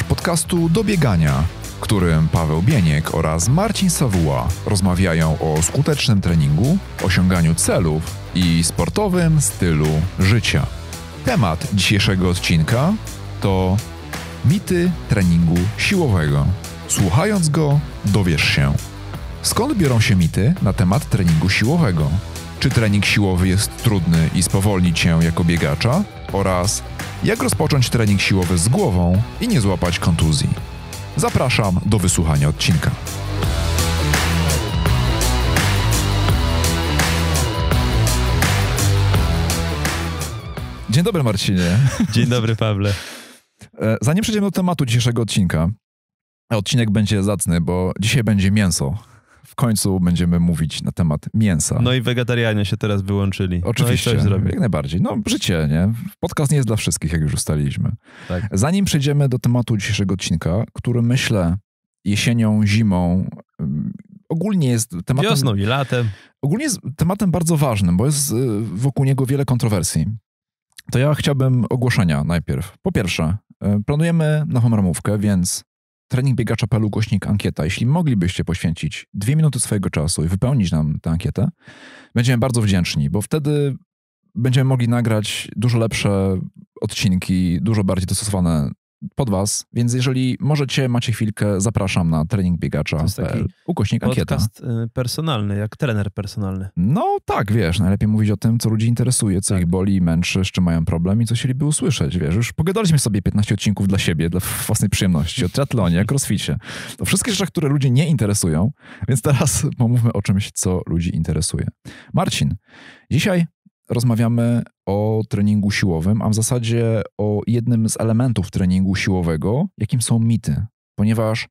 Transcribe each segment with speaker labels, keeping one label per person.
Speaker 1: słuchasz podcastu Do Biegania, w którym Paweł Bieniek oraz Marcin Sawuła rozmawiają o skutecznym treningu, osiąganiu celów i sportowym stylu życia. Temat dzisiejszego odcinka to mity treningu siłowego. Słuchając go, dowiesz się, skąd biorą się mity na temat treningu siłowego czy trening siłowy jest trudny i spowolni cię jako biegacza oraz jak rozpocząć trening siłowy z głową i nie złapać kontuzji. Zapraszam do wysłuchania odcinka. Dzień dobry Marcinie. Dzień
Speaker 2: dobry Pawle.
Speaker 1: E, zanim przejdziemy do tematu dzisiejszego odcinka, odcinek będzie zacny, bo dzisiaj będzie mięso końcu będziemy mówić na temat mięsa. No
Speaker 2: i wegetarianie się teraz wyłączyli. No Oczywiście, no jak
Speaker 1: najbardziej. No życie, nie? Podcast nie jest dla wszystkich, jak już ustaliliśmy. Tak. Zanim przejdziemy do tematu dzisiejszego odcinka, który myślę jesienią, zimą, ogólnie jest tematem... Wiosną i latem. Ogólnie jest tematem bardzo ważnym, bo jest y, wokół niego wiele kontrowersji. To ja chciałbym ogłoszenia najpierw. Po pierwsze, y, planujemy nową ramówkę, więc Trening biegacza PL ukośnik ankieta. Jeśli moglibyście poświęcić dwie minuty swojego czasu i wypełnić nam tę ankietę, będziemy bardzo wdzięczni, bo wtedy będziemy mogli nagrać dużo lepsze odcinki, dużo bardziej dostosowane pod was, więc jeżeli możecie, macie chwilkę, zapraszam na trening biegacza. Ukośnik ankieta. Podcast
Speaker 2: y, personalny, jak trener personalny.
Speaker 1: No tak, wiesz, najlepiej mówić o tym, co ludzi interesuje, co tak. ich boli, męczy, z czym mają problem i co chcieliby usłyszeć, wiesz. Już pogadaliśmy sobie 15 odcinków dla siebie, dla własnej przyjemności, o triatlonie, crossfitcie, To wszystkie rzeczy, które ludzi nie interesują, więc teraz pomówmy o czymś, co ludzi interesuje. Marcin, dzisiaj rozmawiamy o treningu siłowym, a w zasadzie o jednym z elementów treningu siłowego, jakim są mity. Ponieważ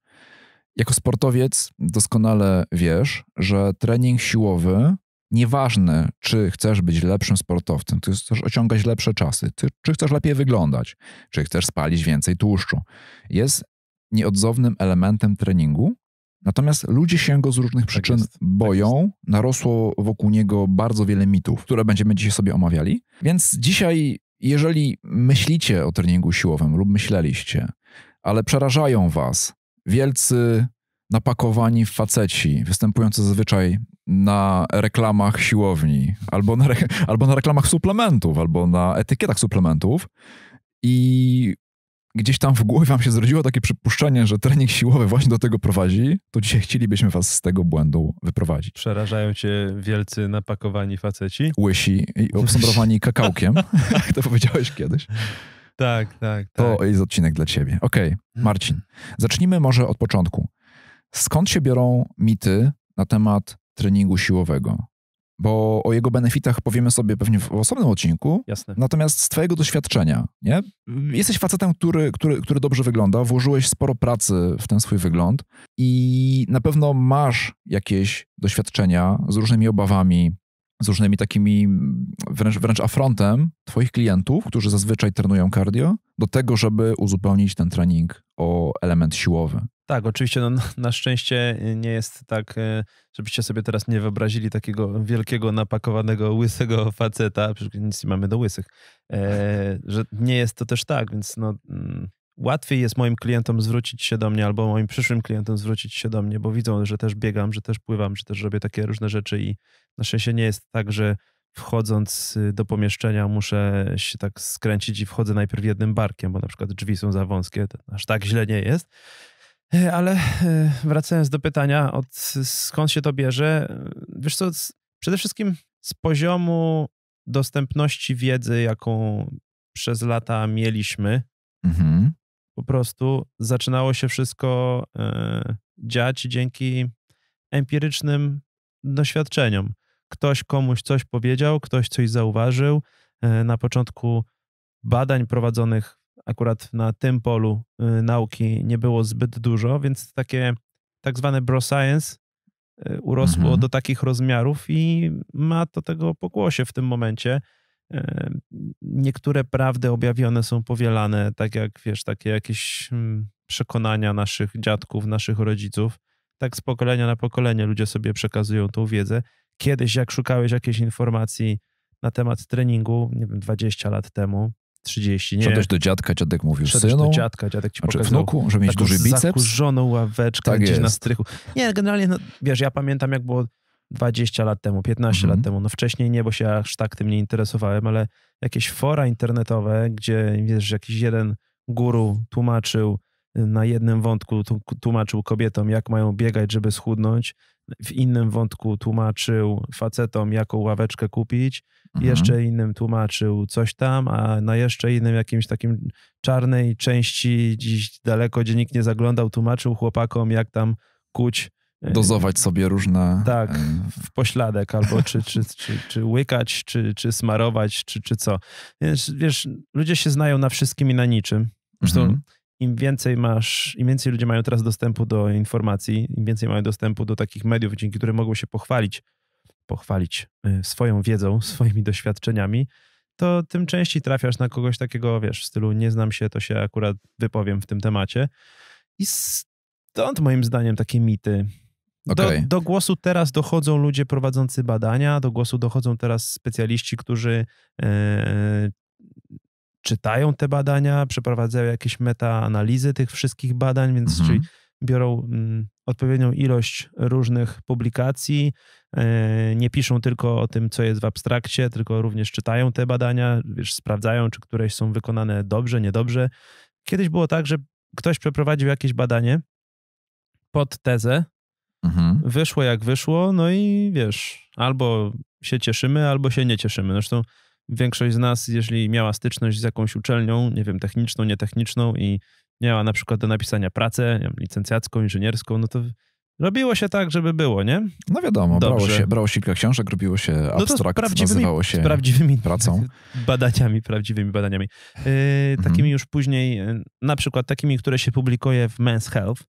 Speaker 1: jako sportowiec doskonale wiesz, że trening siłowy, nieważne czy chcesz być lepszym sportowcem, czy chcesz osiągać lepsze czasy, czy chcesz lepiej wyglądać, czy chcesz spalić więcej tłuszczu, jest nieodzownym elementem treningu, Natomiast ludzie się go z różnych tak przyczyn tak boją. Tak Narosło wokół niego bardzo wiele mitów, które będziemy dzisiaj sobie omawiali. Więc dzisiaj, jeżeli myślicie o treningu siłowym lub myśleliście, ale przerażają was wielcy napakowani faceci, występujący zazwyczaj na reklamach siłowni, albo na, re albo na reklamach suplementów, albo na etykietach suplementów i gdzieś tam w głowie wam się zrodziło takie przypuszczenie, że trening siłowy właśnie do tego prowadzi, to dzisiaj chcielibyśmy was z tego błędu wyprowadzić.
Speaker 2: Przerażają cię wielcy napakowani faceci.
Speaker 1: Łysi i obsmarowani kakałkiem,
Speaker 2: jak to powiedziałeś kiedyś. Tak, tak,
Speaker 1: tak. To jest odcinek dla ciebie. Okej, okay, mhm. Marcin, zacznijmy może od początku. Skąd się biorą mity na temat treningu siłowego? bo o jego benefitach powiemy sobie pewnie w osobnym odcinku. Jasne. Natomiast z twojego doświadczenia, nie? Jesteś facetem, który, który, który dobrze wygląda, włożyłeś sporo pracy w ten swój wygląd i na pewno masz jakieś doświadczenia z różnymi obawami, z różnymi takimi mm, wręcz, wręcz afrontem twoich klientów, którzy zazwyczaj trenują cardio, do tego, żeby uzupełnić ten trening o element siłowy.
Speaker 2: Tak, oczywiście no, na szczęście nie jest tak, e, żebyście sobie teraz nie wyobrazili takiego wielkiego, napakowanego, łysego faceta, przecież nic nie mamy do łysych, e, że nie jest to też tak, więc no, mm, łatwiej jest moim klientom zwrócić się do mnie albo moim przyszłym klientom zwrócić się do mnie, bo widzą, że też biegam, że też pływam, że też robię takie różne rzeczy i na szczęście nie jest tak, że wchodząc y, do pomieszczenia muszę się tak skręcić i wchodzę najpierw jednym barkiem, bo na przykład drzwi są za wąskie, aż tak źle nie jest E, ale e, wracając do pytania, od skąd się to bierze? E, wiesz co, przede wszystkim z poziomu dostępności wiedzy, jaką przez lata mieliśmy, mhm. po prostu zaczynało się wszystko dziać dzięki empirycznym doświadczeniom. Ktoś komuś coś powiedział, ktoś coś zauważył. Na początku badań prowadzonych akurat na tym polu y, nauki nie było zbyt dużo, więc takie tak zwane bro science y, urosło mhm. do takich rozmiarów i ma to tego pokłosie w tym momencie. Y, niektóre prawdy objawione są powielane, tak jak wiesz, takie jakieś mm, przekonania naszych dziadków, naszych rodziców. Tak z pokolenia na pokolenie ludzie sobie przekazują tą wiedzę. Kiedyś, jak szukałeś jakiejś informacji na temat treningu, nie wiem, 20 lat temu,
Speaker 1: 30. Nie Szedłeś do dziadka, dziadek mówił Szedłeś synu. do dziadka, dziadek ci znaczy, pokazał. wnuku, żeby mieć duży biceps. zakurzoną
Speaker 2: ławeczkę tak gdzieś jest. na strychu. Nie, generalnie, no, wiesz, ja pamiętam jak było 20 lat temu, 15 mhm. lat temu. No wcześniej nie, bo się aż tak tym nie interesowałem, ale jakieś fora internetowe, gdzie wiesz, jakiś jeden guru tłumaczył, na jednym wątku tłumaczył kobietom, jak mają biegać, żeby schudnąć, w innym wątku tłumaczył facetom, jaką ławeczkę kupić, mhm. jeszcze innym tłumaczył coś tam, a na jeszcze innym jakimś takim czarnej części, dziś daleko, gdzie nikt nie zaglądał, tłumaczył chłopakom, jak tam kuć e, dozować
Speaker 1: sobie różne.
Speaker 2: Tak, e, w pośladek albo czy, czy, czy, czy łykać, czy, czy smarować, czy, czy co. Więc wiesz, ludzie się znają na wszystkim i na niczym. Zresztą mhm im więcej masz, im więcej ludzie mają teraz dostępu do informacji, im więcej mają dostępu do takich mediów, dzięki którym mogą się pochwalić, pochwalić y, swoją wiedzą, swoimi doświadczeniami, to tym częściej trafiasz na kogoś takiego, wiesz, w stylu nie znam się, to się akurat wypowiem w tym temacie. I stąd moim zdaniem takie mity. Okay. Do, do, głosu teraz dochodzą ludzie prowadzący badania, do głosu dochodzą teraz specjaliści, którzy e, czytają te badania, przeprowadzają jakieś metaanalizy tych wszystkich badań, więc mhm. czyli biorą mm, odpowiednią ilość różnych publikacji, e, nie piszą tylko o tym, co jest w abstrakcie, tylko również czytają te badania, wiesz, sprawdzają, czy któreś są wykonane dobrze, niedobrze. Kiedyś było tak, że ktoś przeprowadził jakieś badanie pod tezę, mhm. wyszło jak wyszło, no i wiesz, albo się cieszymy, albo się nie cieszymy. Zresztą Większość z nas, jeżeli miała styczność z jakąś uczelnią, nie wiem, techniczną, nietechniczną i miała na przykład do napisania pracę wiem, licencjacką, inżynierską, no to robiło się tak, żeby było, nie? No wiadomo, brało się, brało
Speaker 1: się kilka książek, robiło się no abstrakt, no nazywało się prawdziwymi pracą.
Speaker 2: Badaniami, prawdziwymi badaniami. Yy, mhm. Takimi już później, yy, na przykład takimi, które się publikuje w Men's Health.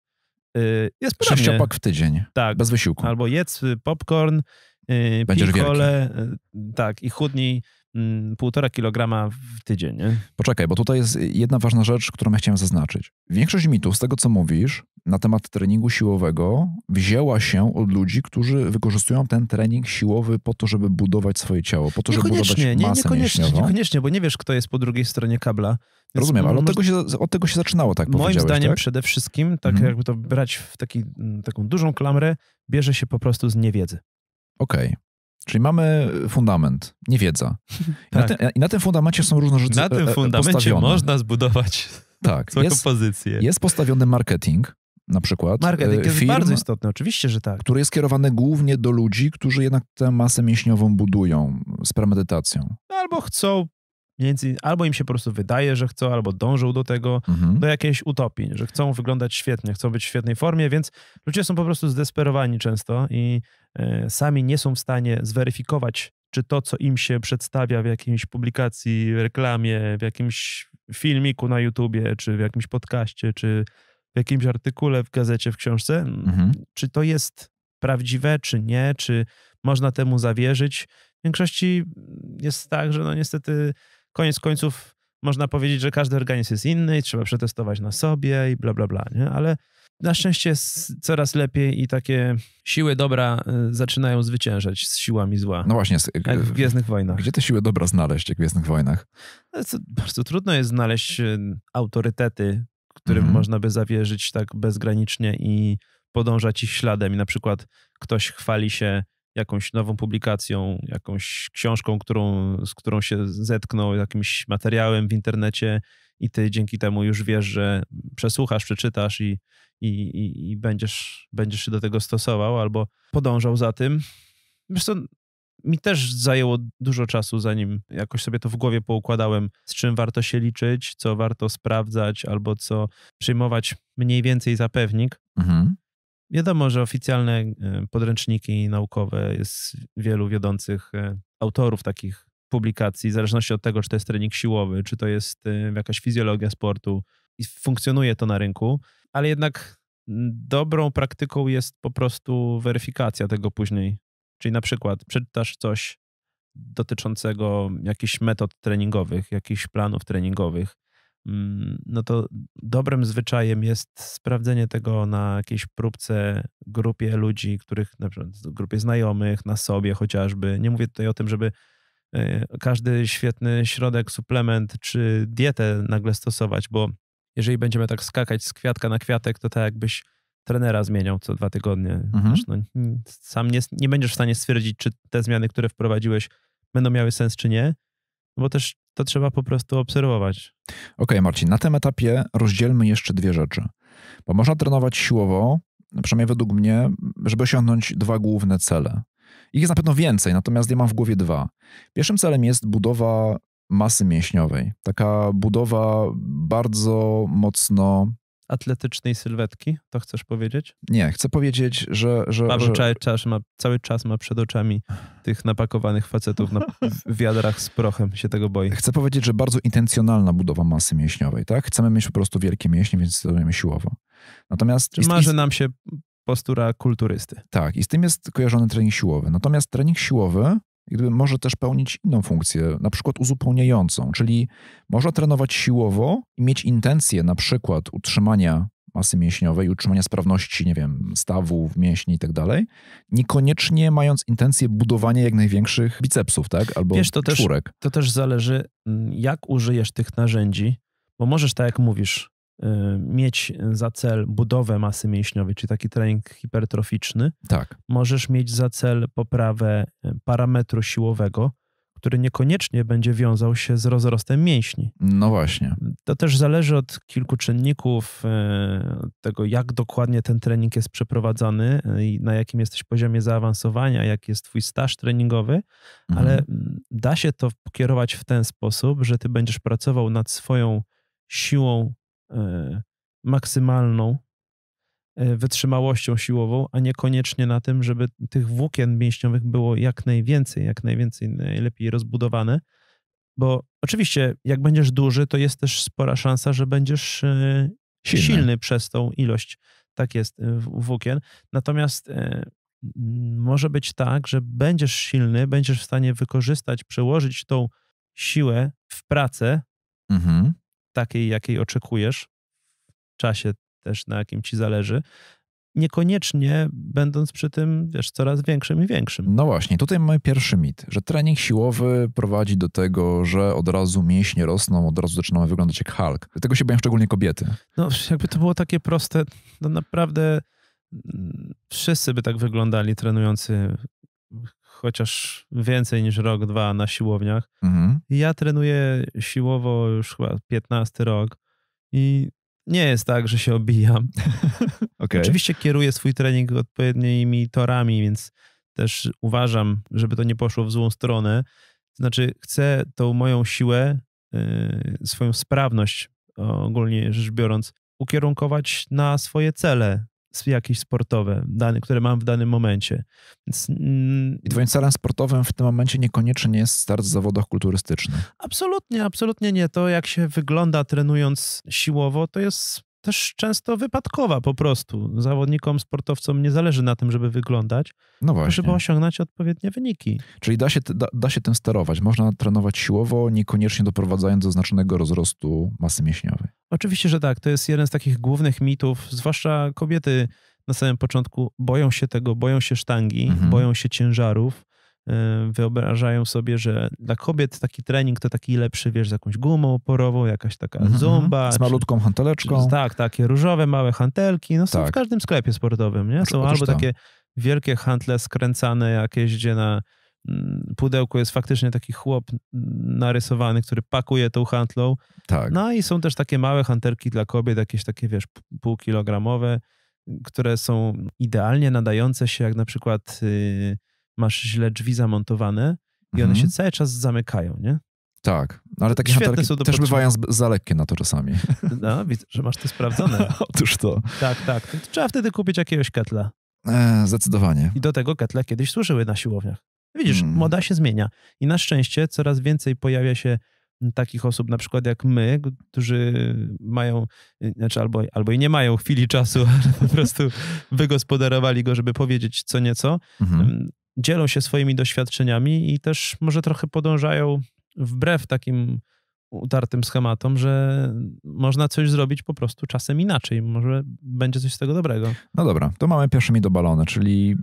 Speaker 2: Yy, jest podobnie. Sześciopak w tydzień, tak. bez wysiłku. Albo jedz popcorn, yy, pij yy, tak, i chudnij Mm, półtora kilograma w tydzień. Nie?
Speaker 1: Poczekaj, bo tutaj jest jedna ważna rzecz, którą ja chciałem zaznaczyć. Większość mitów z tego, co mówisz na temat treningu siłowego wzięła się od ludzi, którzy wykorzystują ten trening siłowy po to, żeby budować swoje ciało, po to, żeby budować masę nie, niekoniecznie, Niekoniecznie,
Speaker 2: bo nie wiesz, kto jest po drugiej stronie kabla. Więc Rozumiem, ale od, tego się, od tego się zaczynało, tak Moim zdaniem tak? przede wszystkim, tak hmm. jakby to brać w taki, mm, taką dużą klamrę, bierze się po prostu z niewiedzy. Okej. Okay.
Speaker 1: Czyli mamy fundament, nie wiedza. I, tak. na, ten, I na tym fundamencie są różne rzeczy. Na tym e, e, fundamencie postawione. można zbudować tak, jest, pozycję. Jest postawiony marketing, na przykład. Marketing e, jest firm, bardzo istotny,
Speaker 2: oczywiście, że tak.
Speaker 1: Który jest skierowany głównie do ludzi, którzy jednak tę masę mięśniową budują z premedytacją.
Speaker 2: Albo chcą między, albo im się po prostu wydaje, że chcą, albo dążą do tego, mhm. do jakiejś utopii, że chcą wyglądać świetnie, chcą być w świetnej formie, więc ludzie są po prostu zdesperowani często i e, sami nie są w stanie zweryfikować, czy to, co im się przedstawia w jakiejś publikacji, reklamie, w jakimś filmiku na YouTubie, czy w jakimś podcaście, czy w jakimś artykule w gazecie, w książce, mhm. czy to jest prawdziwe, czy nie, czy można temu zawierzyć. W większości jest tak, że no niestety koniec końców można powiedzieć, że każdy organizm jest inny i trzeba przetestować na sobie i bla, bla, bla, nie? Ale na szczęście jest coraz lepiej i takie siły dobra y, zaczynają zwyciężać z siłami zła. No właśnie. jak w y, Gwiezdnych Wojnach. Gdzie
Speaker 1: te siły dobra znaleźć, jak w Gwiezdnych Wojnach?
Speaker 2: To no, bardzo trudno jest znaleźć y, autorytety, którym mm można by zawierzyć tak bezgranicznie i podążać ich śladem. I na przykład ktoś chwali się jakąś nową publikacją, jakąś książką, którą, z którą się zetknął, jakimś materiałem w internecie i ty dzięki temu już wiesz, że przesłuchasz, przeczytasz i, i, i, i będziesz, będziesz się do tego stosował albo podążał za tym. Zresztą mi też zajęło dużo czasu, zanim jakoś sobie to w głowie poukładałem, z czym warto się liczyć, co warto sprawdzać, albo co przyjmować mniej więcej za pewnik. Mhm. Wiadomo, że oficjalne e, podręczniki naukowe jest wielu wiodących e, autorów takich publikacji, w zależności od tego, czy to jest trening siłowy, czy to jest e, jakaś fizjologia sportu i funkcjonuje to na rynku, ale jednak dobrą praktyką jest po prostu weryfikacja tego później. Czyli na przykład przeczytasz coś dotyczącego jakichś metod treningowych, jakichś planów treningowych, Mm, no to dobrym zwyczajem jest sprawdzenie tego na jakiejś próbce grupie ludzi, których na przykład grupie znajomych, na sobie chociażby. Nie mówię tutaj o tym, żeby e, każdy świetny środek, suplement czy dietę nagle stosować, bo jeżeli będziemy tak skakać z kwiatka na kwiatek, to tak jakbyś trenera zmieniał co dwa tygodnie. Mhm. no, sam nie, nie będziesz w stanie stwierdzić, czy te zmiany, które wprowadziłeś, będą miały sens, czy nie. No bo też to trzeba po prostu obserwować. Okej,
Speaker 1: okay, Marcin, na tym etapie rozdzielmy jeszcze dwie rzeczy. Bo można trenować siłowo, przynajmniej według mnie, żeby osiągnąć dwa główne cele. Ich jest na pewno więcej, natomiast ja mam w głowie dwa. Pierwszym celem jest budowa masy mięśniowej. Taka budowa bardzo mocno
Speaker 2: atletycznej sylwetki, to chcesz powiedzieć? Nie, chcę powiedzieć, że... że Paweł że... Cały, czas ma, cały czas ma przed oczami tych napakowanych facetów na wiadrach z prochem, się tego boi.
Speaker 1: Chcę powiedzieć, że bardzo intencjonalna budowa masy mięśniowej, tak? Chcemy mieć po prostu wielkie mięśnie, więc stosujemy siłowo. Natomiast... Czy marzy nam się postura kulturysty. Tak, i z tym jest kojarzony trening siłowy. Natomiast trening siłowy jakby może też pełnić inną funkcję, na przykład uzupełniającą, czyli można trenować siłowo i mieć intencję na przykład utrzymania masy mięśniowej, utrzymania sprawności, nie wiem, stawów, mięśni i tak dalej, niekoniecznie mając intencję budowania jak największych bicepsów, tak? Albo Wiesz, to czwórek. Też,
Speaker 2: to też zależy, mm, jak użyjesz tych narzędzi, bo możesz, tak jak mówisz, Y, mieć za cel budowę masy mięśniowej, czyli taki trening hipertroficzny. Tak. Możesz mieć za cel poprawę y, parametru siłowego, który niekoniecznie będzie wiązał się z rozrostem mięśni. No właśnie. To też zależy od kilku czynników, y, tego jak dokładnie ten trening jest przeprowadzany, i na jakim jesteś poziomie zaawansowania, jaki jest twój staż treningowy, mhm. ale mm, da się to kierować w ten sposób, że ty będziesz pracował nad swoją siłą E, maksymalną e, wytrzymałością siłową, a niekoniecznie na tym, żeby tych włókien mięśniowych było jak najwięcej, jak najwięcej, najlepiej rozbudowane. Bo oczywiście, jak będziesz duży, to jest też spora szansa, że będziesz e, silny, silny przez tą ilość. Tak jest włókien. Natomiast może być tak, że będziesz silny, będziesz w stanie wykorzystać, przełożyć tą siłę w pracę, mhm takiej, jakiej oczekujesz, w czasie też, na jakim ci zależy, niekoniecznie będąc przy tym, wiesz, coraz większym i większym. No właśnie, tutaj mamy
Speaker 1: pierwszy mit, że trening siłowy prowadzi do tego, że od razu mięśnie rosną, od razu zaczynamy wyglądać jak Hulk. Tego się boją szczególnie kobiety.
Speaker 2: No, jakby to było takie proste, no naprawdę mm, wszyscy by tak wyglądali trenujący chociaż więcej niż rok, dwa na siłowniach. Mhm. Ja trenuję siłowo już chyba 15 rok i nie jest tak, że się obijam. Okay. Oczywiście kieruję swój trening odpowiednimi torami, więc też uważam, żeby to nie poszło w złą stronę. Znaczy, chcę tą moją siłę, y, swoją sprawność ogólnie rzecz biorąc, ukierunkować na swoje cele, jakieś sportowe, dane, które mam w danym momencie. Więc, mm, I twoim celem sportowym w tym momencie niekoniecznie jest start w zawodach kulturystycznych. Absolutnie, absolutnie nie. To jak się wygląda trenując siłowo, to jest też często wypadkowa po prostu. Zawodnikom, sportowcom nie zależy na tym, żeby wyglądać, no żeby osiągnąć odpowiednie wyniki.
Speaker 1: Czyli da się, da, da się tym sterować. Można trenować siłowo, niekoniecznie doprowadzając do znacznego rozrostu masy mięśniowej.
Speaker 2: Oczywiście, że tak. To jest jeden z takich głównych mitów, zwłaszcza kobiety na samym początku boją się tego, boją się sztangi, mhm. boją się ciężarów. Y, wyobrażają sobie, że dla kobiet taki trening to taki lepszy, wiesz, z jakąś gumą oporową, jakaś taka mm -hmm. zumba. Z malutką czy, hanteleczką. Czy, tak, takie różowe, małe hantelki, no są tak. w każdym sklepie sportowym, nie? Są Otóż albo tak. takie wielkie hantle skręcane jakieś, gdzie na mm, pudełku jest faktycznie taki chłop narysowany, który pakuje tą hantlą. Tak. No i są też takie małe hanterki dla kobiet, jakieś takie, wiesz, półkilogramowe, które są idealnie nadające się, jak na przykład... Yy, masz źle drzwi zamontowane i one mhm. się cały czas zamykają, nie? Tak, ale takie Świetne hantarki też potrzeby. bywają
Speaker 1: za lekkie na to czasami.
Speaker 2: No, widzę, że masz to sprawdzone. Otóż to. Tak, tak. trzeba wtedy kupić jakiegoś ketla.
Speaker 1: E, zdecydowanie.
Speaker 2: I do tego ketla kiedyś służyły na siłowniach. Widzisz, hmm. moda się zmienia. I na szczęście coraz więcej pojawia się takich osób, na przykład jak my, którzy mają, y, znaczy albo, albo i nie mają chwili czasu, ale po prostu wygospodarowali go, żeby powiedzieć co nieco. Mhm. Mm, dzielą się swoimi doświadczeniami i też może trochę podążają wbrew takim utartym schematom, że można coś zrobić po prostu czasem inaczej. Może będzie coś z tego dobrego.
Speaker 1: No dobra, to mamy pierwszymi do balony, czyli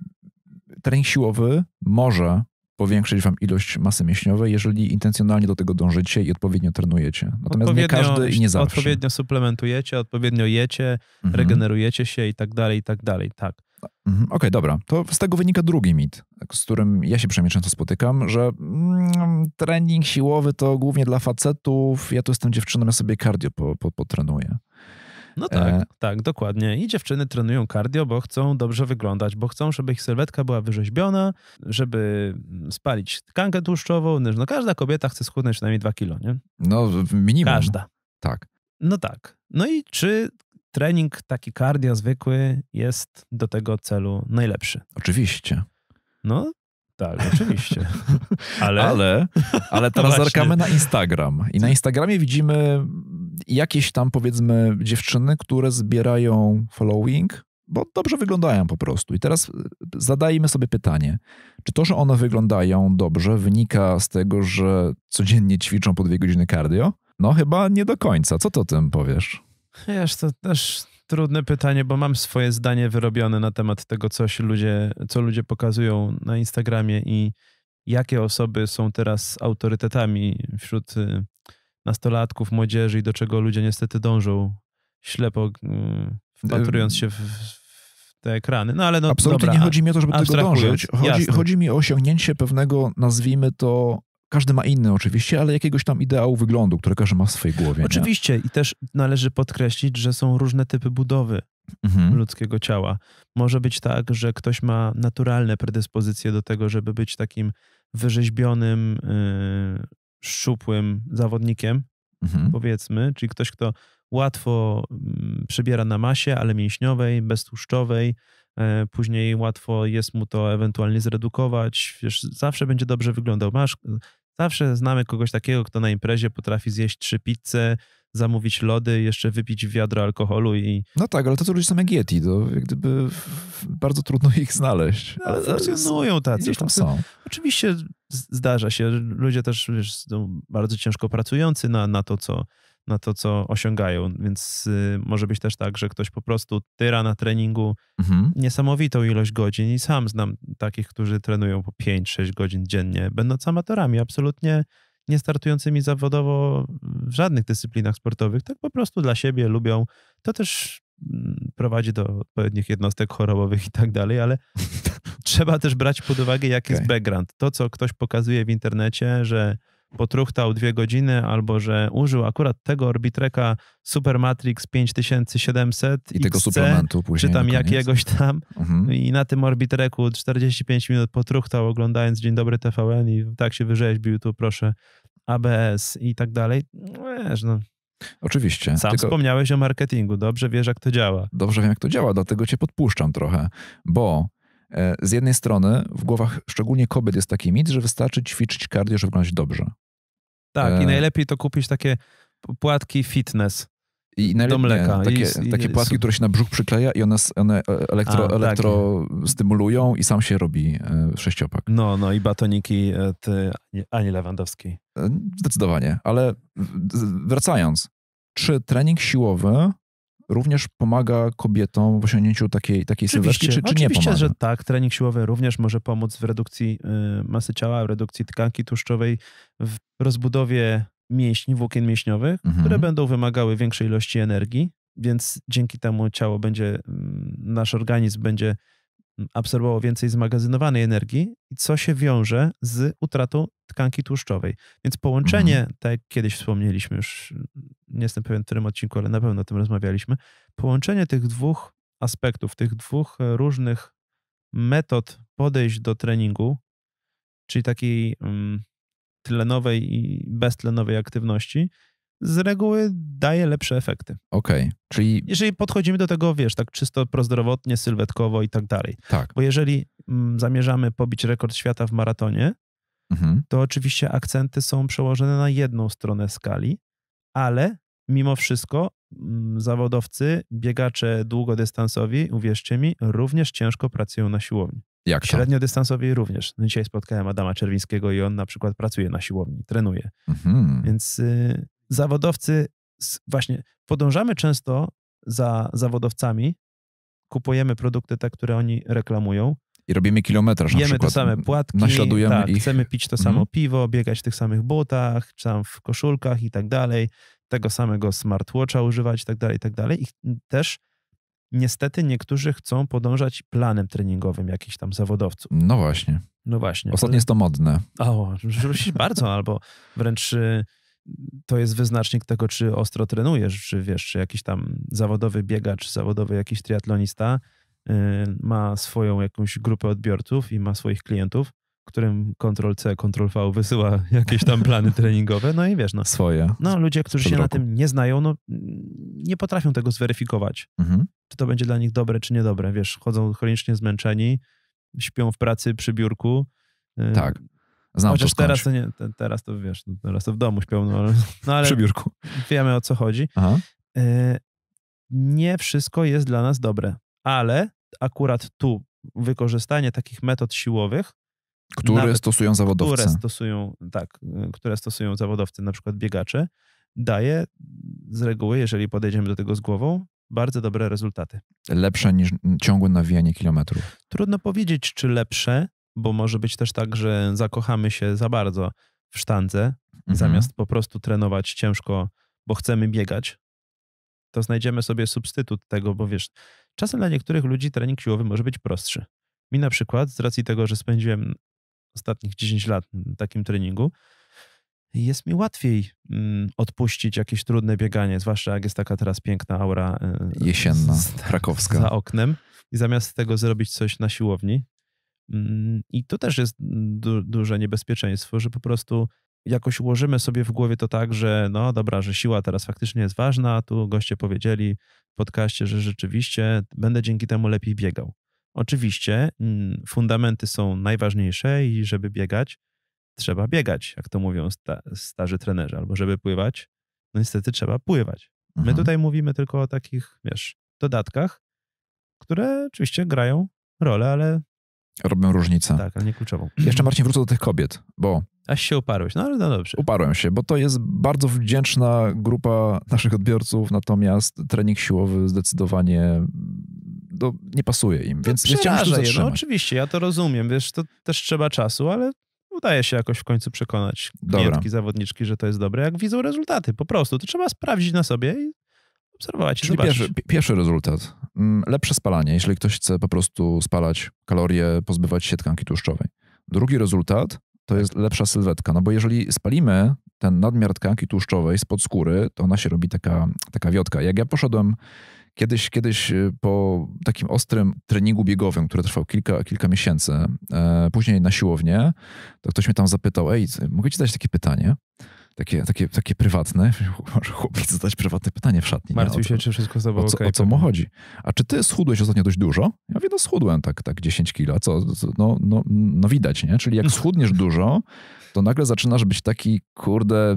Speaker 1: trening siłowy może powiększyć wam ilość masy mięśniowej, jeżeli intencjonalnie do tego dążycie i odpowiednio trenujecie. Natomiast odpowiednio, nie każdy i nie zawsze.
Speaker 2: Odpowiednio suplementujecie, odpowiednio jecie, mhm. regenerujecie się i tak dalej, i tak dalej. Tak.
Speaker 1: Mhm, okej, okay, dobra. To z tego wynika drugi mit, z którym ja się przynajmniej często spotykam, że mm, trening siłowy to głównie dla facetów. Ja tu jestem dziewczyną, ja sobie cardio po, po, potrenuję.
Speaker 2: No tak, e... tak, dokładnie. I dziewczyny trenują cardio, bo chcą dobrze wyglądać, bo chcą, żeby ich sylwetka była wyrzeźbiona, żeby mm, spalić tkankę tłuszczową. No, no każda kobieta chce schudnąć przynajmniej 2 kilo, nie? No minimum. Każda. Tak. No tak. No i czy trening taki kardia zwykły jest do tego celu najlepszy. Oczywiście. No, tak, oczywiście.
Speaker 1: Ale, ale, ale teraz no Właśnie. zerkamy na Instagram.
Speaker 2: I na Instagramie widzimy
Speaker 1: jakieś tam, powiedzmy, dziewczyny, które zbierają following, bo dobrze wyglądają po prostu. I teraz e, zadajmy sobie pytanie, czy to, że one wyglądają dobrze, wynika z tego, że codziennie ćwiczą po dwie godziny cardio? No, chyba nie do końca. Co to o tym powiesz?
Speaker 2: Wiesz, to też trudne pytanie, bo mam swoje zdanie wyrobione na temat tego, co ludzie, co ludzie pokazują na Instagramie i jakie osoby są teraz autorytetami wśród y, nastolatków, młodzieży i do czego ludzie niestety dążą ślepo, y, wpatrując y, się w, te ekrany. No ale no, Absolutnie dobra, nie chodzi mi o to, żeby tego dążyć. Chodzi, chodzi,
Speaker 1: mi o osiągnięcie pewnego, nazwijmy to, każdy ma inny oczywiście, ale jakiegoś tam ideału wyglądu, który każdy ma w swojej głowie. Oczywiście
Speaker 2: nie? i też należy podkreślić, że są różne typy budowy mhm. ludzkiego ciała. Może być tak, że ktoś ma naturalne predyspozycje do tego, żeby być takim wyrzeźbionym, yy, szczupłym zawodnikiem, mhm. powiedzmy, czyli ktoś, kto łatwo mm, przybiera na masie, ale mięśniowej, beztłuszczowej, E, później łatwo jest mu to ewentualnie zredukować. Wiesz, zawsze będzie dobrze wyglądał. Masz, zawsze znamy kogoś takiego, kto na imprezie potrafi zjeść trzy pizze, zamówić lody, jeszcze wypić wiadro alkoholu i...
Speaker 1: No tak, ale to, co ludzie są jak Yeti, to jak
Speaker 2: gdyby bardzo trudno ich znaleźć. No, ale funkcjonują tacy. tam są. Oczywiście zdarza się. Ludzie też wiesz, bardzo ciężko pracujący na, na to, co, na to, co osiągają. Więc y, może być też tak, że ktoś po prostu tyra na treningu mhm. niesamowitą ilość godzin i sam znam takich, którzy trenują po 5-6 godzin dziennie, będąc amatorami, absolutnie nie startującymi zawodowo w żadnych dyscyplinach sportowych, tak po prostu dla siebie lubią. To też mm, prowadzi do odpowiednich jednostek chorobowych i tak dalej, ale trzeba też brać pod uwagę, jaki okay. jest background. To, co ktoś pokazuje w internecie, że potruchtał dwie godziny, albo że użył akurat tego Orbitreka Matrix 5700 i XC, tego suplementu później. Czy tam jakiegoś tam. Mhm. I na tym Orbitreku 45 minut potruchtał, oglądając Dzień Dobry TVN i tak się wyrzeźbił, tu proszę ABS i tak dalej. No wiesz, no. Oczywiście. Sam tylko... wspomniałeś o marketingu, dobrze wiesz, jak to działa.
Speaker 1: Dobrze wiem, jak to działa, dlatego cię podpuszczam trochę, bo E, z jednej strony w głowach szczególnie kobiet jest taki mit, że wystarczy ćwiczyć kardio, żeby wyglądać dobrze.
Speaker 2: Tak, e... i najlepiej to kupić takie płatki fitness. I do mleka. No, takie, I, takie płatki, i, które
Speaker 1: się na brzuch przykleja i one, one e, elektro, a, tak. elektro tak. stymulują i sam się robi e, sześciopak.
Speaker 2: No, no i batoniki ty, Ani Lewandowskiej. Zdecydowanie, ale wracając,
Speaker 1: czy trening siłowy również pomaga kobietom w osiągnięciu takiej, takiej sylwetki, czy, czy oczywiście, nie pomaga? że
Speaker 2: tak. Trening siłowy również może pomóc w redukcji y, masy ciała, w redukcji tkanki tłuszczowej, w rozbudowie mięśni, włókien mięśniowych, mhm. które będą wymagały większej ilości energii, więc dzięki temu ciało będzie, mm, nasz organizm będzie absorbowało więcej zmagazynowanej energii, co się wiąże z utratą tkanki tłuszczowej. Więc połączenie, mhm. tak jak kiedyś wspomnieliśmy już, nie jestem pewien w którym odcinku, ale na pewno o tym rozmawialiśmy, połączenie tych dwóch aspektów, tych dwóch e, różnych metod podejść do treningu, czyli takiej mm, tlenowej i beztlenowej aktywności, z reguły daje lepsze efekty. Okej, okay, czyli... Jeżeli podchodzimy do tego, wiesz, tak czysto prozdrowotnie, sylwetkowo i tak dalej. Tak. Bo jeżeli mm, zamierzamy pobić rekord świata w maratonie, mhm. to oczywiście akcenty są przełożone na jedną stronę skali, ale mimo wszystko mm, zawodowcy, biegacze długodystansowi, uwierzcie mi, również ciężko pracują na siłowni. Jak to? Średniodystansowi również. No dzisiaj spotkałem Adama Czerwińskiego i on na przykład pracuje na siłowni, trenuje. Mhm. Więc y, zawodowcy, właśnie podążamy często za zawodowcami, kupujemy produkty te, które oni reklamują.
Speaker 1: I robimy kilometraż na Jemy przykład. te same płatki, naśladujemy tak, ich. chcemy
Speaker 2: pić to mhm. samo mm. piwo, biegać w tych samych butach, czy tam w koszulkach i tak dalej, tego samego smartwatcha używać i tak dalej, i tak dalej. I też niestety niektórzy chcą podążać planem treningowym jakichś tam zawodowców. No
Speaker 1: właśnie. No właśnie. Ostatnio jest to modne.
Speaker 2: O, bardzo, albo wręcz y, to jest wyznacznik tego, czy ostro trenujesz, czy wiesz, czy jakiś tam zawodowy biegacz, zawodowy jakiś triatlonista y, ma swoją jakąś grupę odbiorców i ma swoich klientów, którym kontrol c kontrol v wysyła jakieś tam plany treningowe, no i wiesz, no. Swoje. No, ludzie, którzy się roku. na tym nie znają, no nie potrafią tego zweryfikować. Mhm. Czy to będzie dla nich dobre, czy niedobre. Wiesz, chodzą chronicznie zmęczeni, śpią w pracy przy biurku. Y, tak. Znam Chociaż to teraz to, nie, te, teraz to wiesz, no, teraz to w domu śpią, no ale, no ale przy biurku. wiemy o co chodzi. Aha. E, nie wszystko jest dla nas dobre, ale akurat tu wykorzystanie takich metod siłowych które nawet, stosują zawodowcy. Które stosują, tak, e, które stosują zawodowcy, na przykład biegacze, daje z reguły, jeżeli podejdziemy do tego z głową, bardzo dobre rezultaty.
Speaker 1: Lepsze niż ciągłe nawijanie kilometrów.
Speaker 2: Trudno powiedzieć, czy lepsze, bo może być też tak, że zakochamy się za bardzo w sztandze, mhm. zamiast po prostu trenować ciężko, bo chcemy biegać, to znajdziemy sobie substytut tego, bo wiesz, czasem dla niektórych ludzi trening siłowy może być prostszy. Mi na przykład, z racji tego, że spędziłem ostatnich 10 lat na takim treningu, jest mi łatwiej mm, odpuścić jakieś trudne bieganie, zwłaszcza jak jest taka teraz piękna aura e, jesienna, z, krakowska. Za oknem. I zamiast tego zrobić coś na siłowni, Mm, I to też jest du duże niebezpieczeństwo, że po prostu jakoś ułożymy sobie w głowie to tak, że no dobra, że siła teraz faktycznie jest ważna. Tu goście powiedzieli w podcaście, że rzeczywiście będę dzięki temu lepiej biegał. Oczywiście mm, fundamenty są najważniejsze i żeby biegać, trzeba biegać, jak to mówią sta starzy trenerzy, albo żeby pływać, no niestety trzeba pływać. My mhm. tutaj mówimy tylko o takich, wiesz, dodatkach, które oczywiście grają rolę, ale
Speaker 1: robią różnicę. Tak, ale nie kluczową. Jeszcze Marcin wrócę do tych kobiet,
Speaker 2: bo... Aż się uparłeś, no ale no dobrze.
Speaker 1: Uparłem się, bo to jest bardzo wdzięczna grupa naszych odbiorców, natomiast trening siłowy zdecydowanie do, no, nie pasuje im, więc to chciałem się No
Speaker 2: oczywiście, ja to rozumiem, wiesz, to też trzeba czasu, ale udaje się jakoś w końcu przekonać klientki, Dobra. zawodniczki, że to jest dobre, jak widzą rezultaty, po prostu. To trzeba sprawdzić na sobie i obserwować i Pierwszy, pierwszy rezultat.
Speaker 1: Mm, lepsze spalanie, jeśli ktoś chce po prostu spalać kalorie, pozbywać się tkanki tłuszczowej. Drugi rezultat to jest lepsza sylwetka, no bo jeżeli spalimy ten nadmiar tkanki tłuszczowej spod skóry, to ona się robi taka, taka wiotka. Jak ja poszedłem kiedyś, kiedyś y, po takim ostrym treningu biegowym, który trwał kilka, kilka miesięcy, e, później na siłownię, to ktoś mnie tam zapytał, ej, mogę ci dać takie pytanie? takie, takie, takie prywatne. Może chłopiec zadać prywatne pytanie w szatni. Martwił się,
Speaker 2: czy wszystko z tobą o, co, okay, o
Speaker 1: co mu chodzi? A czy ty schudłeś ostatnio dość dużo? Ja mówię, no schudłem tak, tak 10 kilo. Co? No, no, no widać, nie? Czyli jak schudniesz dużo, to nagle zaczynasz być taki, kurde,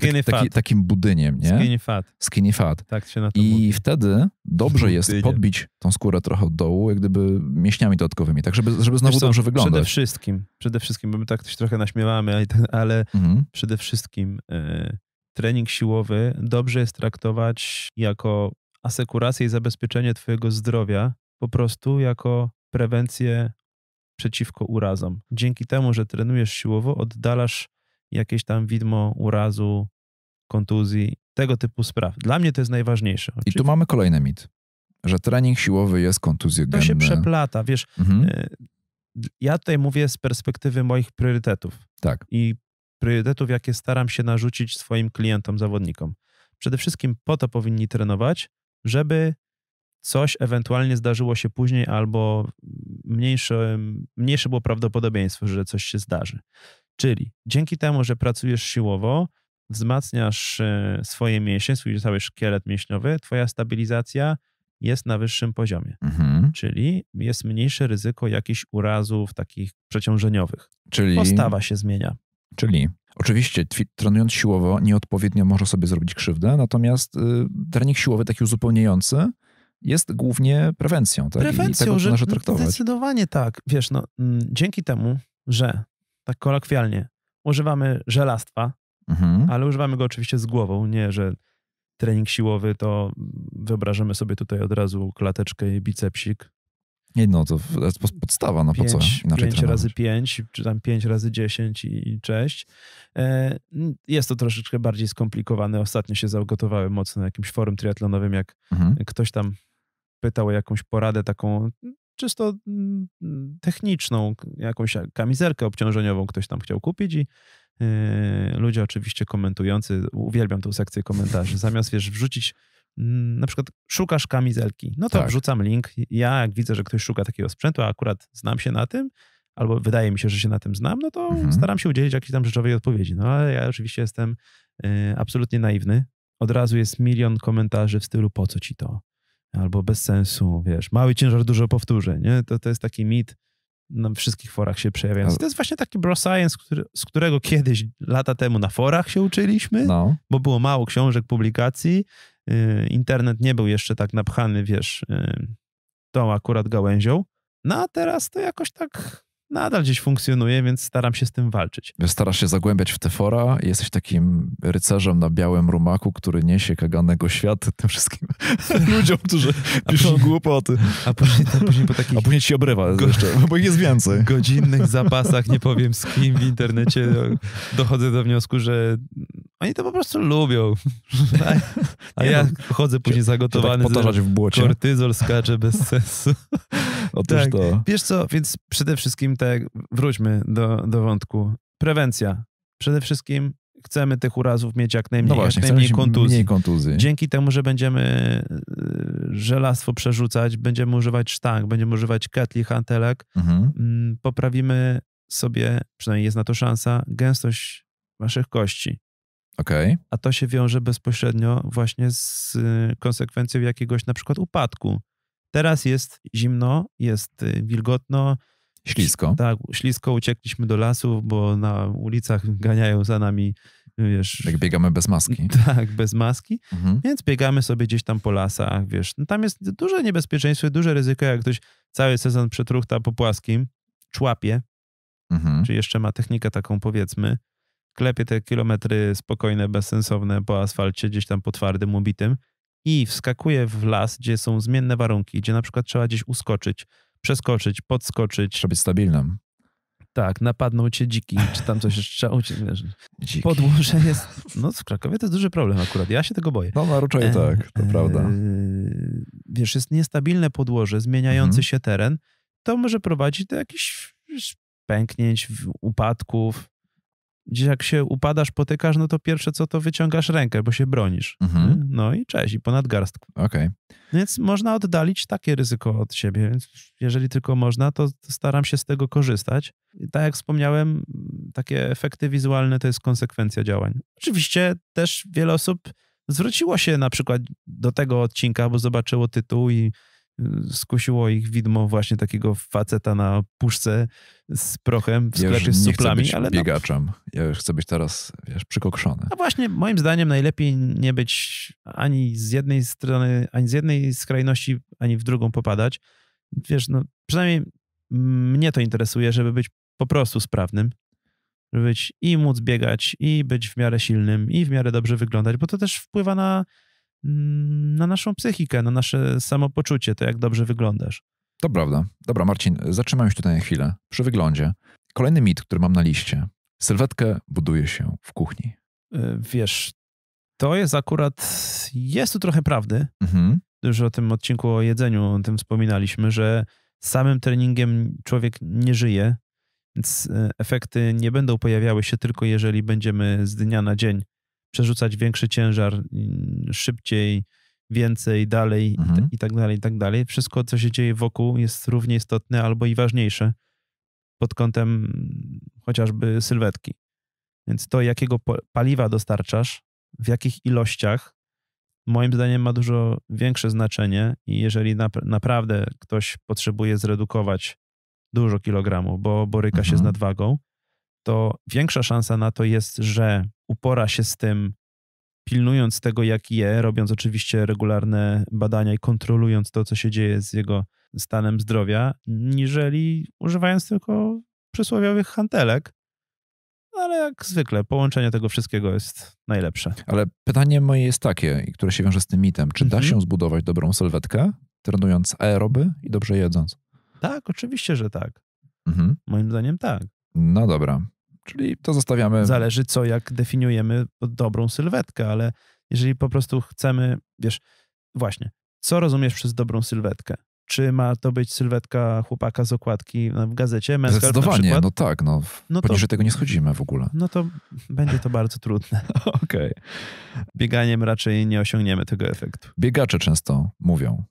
Speaker 1: taki, taki, takim budyniem, nie? Skinny fat. Skinny fat. Tak się na to I mówi. wtedy dobrze jest podbić tą skórę trochę od dołu, jak gdyby mięśniami dodatkowymi, tak żeby, żeby znowu co, dobrze wyglądać. Przede
Speaker 2: wszystkim, przede wszystkim, bo my tak się trochę naśmiewamy, tak, ale mhm. przede wszystkim y, trening siłowy dobrze jest traktować jako asekurację i zabezpieczenie twojego zdrowia, po prostu jako prewencję przeciwko urazom. Dzięki temu, że trenujesz siłowo, oddalasz jakieś tam widmo urazu, kontuzji, tego typu spraw. Dla mnie to jest najważniejsze. I tu mamy kolejny mit, że trening siłowy jest kontuzjogenny. To się przeplata, wiesz. Mhm. E, ja tutaj mówię z perspektywy moich priorytetów. Tak. I priorytetów, jakie staram się narzucić swoim klientom, zawodnikom. Przede wszystkim po to powinni trenować, żeby coś ewentualnie zdarzyło się później, albo mniejsze, mniejsze było prawdopodobieństwo, że coś się zdarzy. Czyli dzięki temu, że pracujesz siłowo, wzmacniasz e, swoje mięśnie, swój cały szkielet mięśniowy, twoja stabilizacja jest na wyższym poziomie. Mhm. Czyli jest mniejsze ryzyko jakichś urazów takich przeciążeniowych. Czyli... Postawa się
Speaker 1: zmienia. Czyli Oczywiście, trenując siłowo, nieodpowiednio może sobie zrobić krzywdę, natomiast y, trening siłowy, taki uzupełniający, jest głównie prewencją. Tak? Prewencją, I tego że traktować.
Speaker 2: Zdecydowanie tak. Wiesz, no, mm, dzięki temu, że tak kolokwialnie używamy żelastwa, mhm. ale używamy go oczywiście z głową, nie, że trening siłowy to wyobrażamy sobie tutaj od razu klateczkę i bicepsik.
Speaker 1: Nie, no to jest podstawa, no po co inaczej 5 razy
Speaker 2: 5, czy tam 5 razy 10 i, i cześć. E, jest to troszeczkę bardziej skomplikowane. Ostatnio się zagotowałem mocno na jakimś forum triatlonowym, jak mhm. ktoś tam pytał o jakąś poradę taką mm, czysto mm, techniczną, jakąś kamizelkę obciążeniową ktoś tam chciał kupić i yy, ludzie oczywiście komentujący, uwielbiam tą sekcję komentarzy, zamiast wiesz wrzucić mm, na przykład szukasz kamizelki, no to tak. wrzucam link. Ja jak widzę, że ktoś szuka takiego sprzętu, a akurat znam się na tym, albo wydaje mi się, że się na tym znam, no to mhm. staram się udzielić jakiejś tam rzeczowej odpowiedzi. No ale ja oczywiście jestem yy, absolutnie naiwny. Od razu jest milion komentarzy w stylu po co ci to? albo bez sensu, wiesz, mały ciężar, dużo powtórzeń, nie? To, to jest taki mit, na wszystkich forach się przejawiający. To jest właśnie taki bro science, który, z którego kiedyś, lata temu na forach się uczyliśmy, no. bo było mało książek, publikacji, y, internet nie był jeszcze tak napchany, wiesz, y, tą akurat gałęzią, no a teraz to jakoś tak nadal gdzieś funkcjonuje, więc staram się z tym walczyć.
Speaker 1: Starasz się zagłębiać w te fora i jesteś takim rycerzem na białym rumaku, który niesie kaganego świat tym wszystkim ludziom, którzy piszą głupoty. A później, a później po
Speaker 2: takich... A później ci obrywa go... jeszcze, no bo ich jest więcej. godzinnych zapasach, nie powiem z kim w internecie, dochodzę do wniosku, że oni to po prostu lubią. A ja no. chodzę później zagotowany. Się tak w błocie. Kortyzol skacze bez sensu. Otóż tak. to. Wiesz co, więc przede wszystkim tak, wróćmy do, do wątku. Prewencja. Przede wszystkim chcemy tych urazów mieć jak najmniej, no właśnie, jak najmniej kontuzji. Mniej kontuzji. Dzięki temu, że będziemy y, żelastwo przerzucać, będziemy używać sztang, będziemy używać ketli, hantelek, mhm. Mm, poprawimy sobie, przynajmniej jest na to szansa, gęstość waszych kości. Okay. A to się wiąże bezpośrednio właśnie z y, konsekwencją jakiegoś na przykład upadku. Teraz jest zimno, jest y, wilgotno. Ślisko. Tak, ślisko uciekliśmy do lasów, bo na ulicach ganiają za nami, wiesz... Jak biegamy bez maski. Tak, bez maski, mhm. więc biegamy sobie gdzieś tam po lasach, wiesz. No tam jest duże niebezpieczeństwo duże ryzyko, jak ktoś cały sezon przetruchta po płaskim, człapie, mhm. czy jeszcze ma technikę taką, powiedzmy, klepie te kilometry spokojne, bezsensowne po asfalcie, gdzieś tam po twardym, ubitym, i wskakuje w las, gdzie są zmienne warunki, gdzie na przykład trzeba gdzieś uskoczyć, przeskoczyć, podskoczyć. Trzeba być stabilnym. Tak, napadną cię dziki, czy tam coś trzeba uciekać. Podłoże jest... No w Krakowie to jest duży problem akurat, ja się tego boję. No na Ruczej tak, to e, prawda. Wiesz, jest niestabilne podłoże, zmieniający mhm. się teren, to może prowadzić do jakichś pęknięć, upadków jak się upadasz, potykasz, no to pierwsze co to wyciągasz rękę, bo się bronisz. Mhm. No i cześć, i ponad garstku. Okay. No więc można oddalić takie ryzyko od siebie, więc jeżeli tylko można, to, to staram się z tego korzystać. I tak jak wspomniałem, takie efekty wizualne to jest konsekwencja działań. Oczywiście też wiele osób zwróciło się na przykład do tego odcinka, bo zobaczyło tytuł i skusiło ich widmo właśnie takiego faceta na puszce z prochem w sklepie ja z suplami. Nie chcę być no.
Speaker 1: biegaczem. No. Ja już chcę być teraz, wiesz, przykokszony.
Speaker 2: No właśnie, moim zdaniem najlepiej nie być ani z jednej strony, ani z jednej skrajności, ani w drugą popadać. Wiesz, no przynajmniej mnie to interesuje, żeby być po prostu sprawnym. Żeby być i móc biegać, i być w miarę silnym, i w miarę dobrze wyglądać, bo to też wpływa na Mm, na naszą psychikę, na nasze samopoczucie, to jak dobrze wyglądasz. To prawda.
Speaker 1: Dobra, Marcin, zatrzymam się tutaj na chwilę przy wyglądzie. Kolejny mit, który mam na liście. Sylwetkę buduje się w kuchni.
Speaker 2: Y, wiesz, to jest akurat, jest tu trochę prawdy. Mhm. Już o tym odcinku o jedzeniu, o tym wspominaliśmy, że samym treningiem człowiek nie żyje, więc y, efekty nie będą pojawiały się tylko jeżeli będziemy z dnia na dzień przerzucać większy ciężar mm, szybciej, więcej, dalej mhm. i tak dalej, i tak dalej. Wszystko, co się dzieje wokół jest równie istotne albo i ważniejsze pod kątem chociażby sylwetki. Więc to, jakiego paliwa dostarczasz, w jakich ilościach, moim zdaniem ma dużo większe znaczenie i jeżeli nap naprawdę ktoś potrzebuje zredukować dużo kilogramów, bo boryka mhm. się z mhm. nadwagą, to większa szansa na to jest, że upora się z tym, pilnując tego, jak je, robiąc oczywiście regularne badania i kontrolując to, co się dzieje z jego stanem zdrowia, niżeli używając tylko przysłowiowych hantelek. Ale jak zwykle, połączenie tego wszystkiego jest najlepsze. Ale pytanie moje jest takie, które
Speaker 1: się wiąże z tym mitem. Czy mhm. da się zbudować dobrą sylwetkę, trenując aeroby i dobrze jedząc?
Speaker 2: Tak, oczywiście, że tak. Mhm. Moim zdaniem tak.
Speaker 1: No dobra.
Speaker 2: Czyli to zostawiamy. Zależy co, jak definiujemy dobrą sylwetkę, ale jeżeli po prostu chcemy, wiesz, właśnie, co rozumiesz przez dobrą sylwetkę? Czy ma to być sylwetka chłopaka z okładki w gazecie? Męska, Zdecydowanie, no tak,
Speaker 1: no, no poniżej to, tego nie schodzimy w ogóle.
Speaker 2: No to będzie to bardzo trudne. Okej. Okay. Bieganiem raczej nie osiągniemy tego efektu. Biegacze często
Speaker 1: mówią,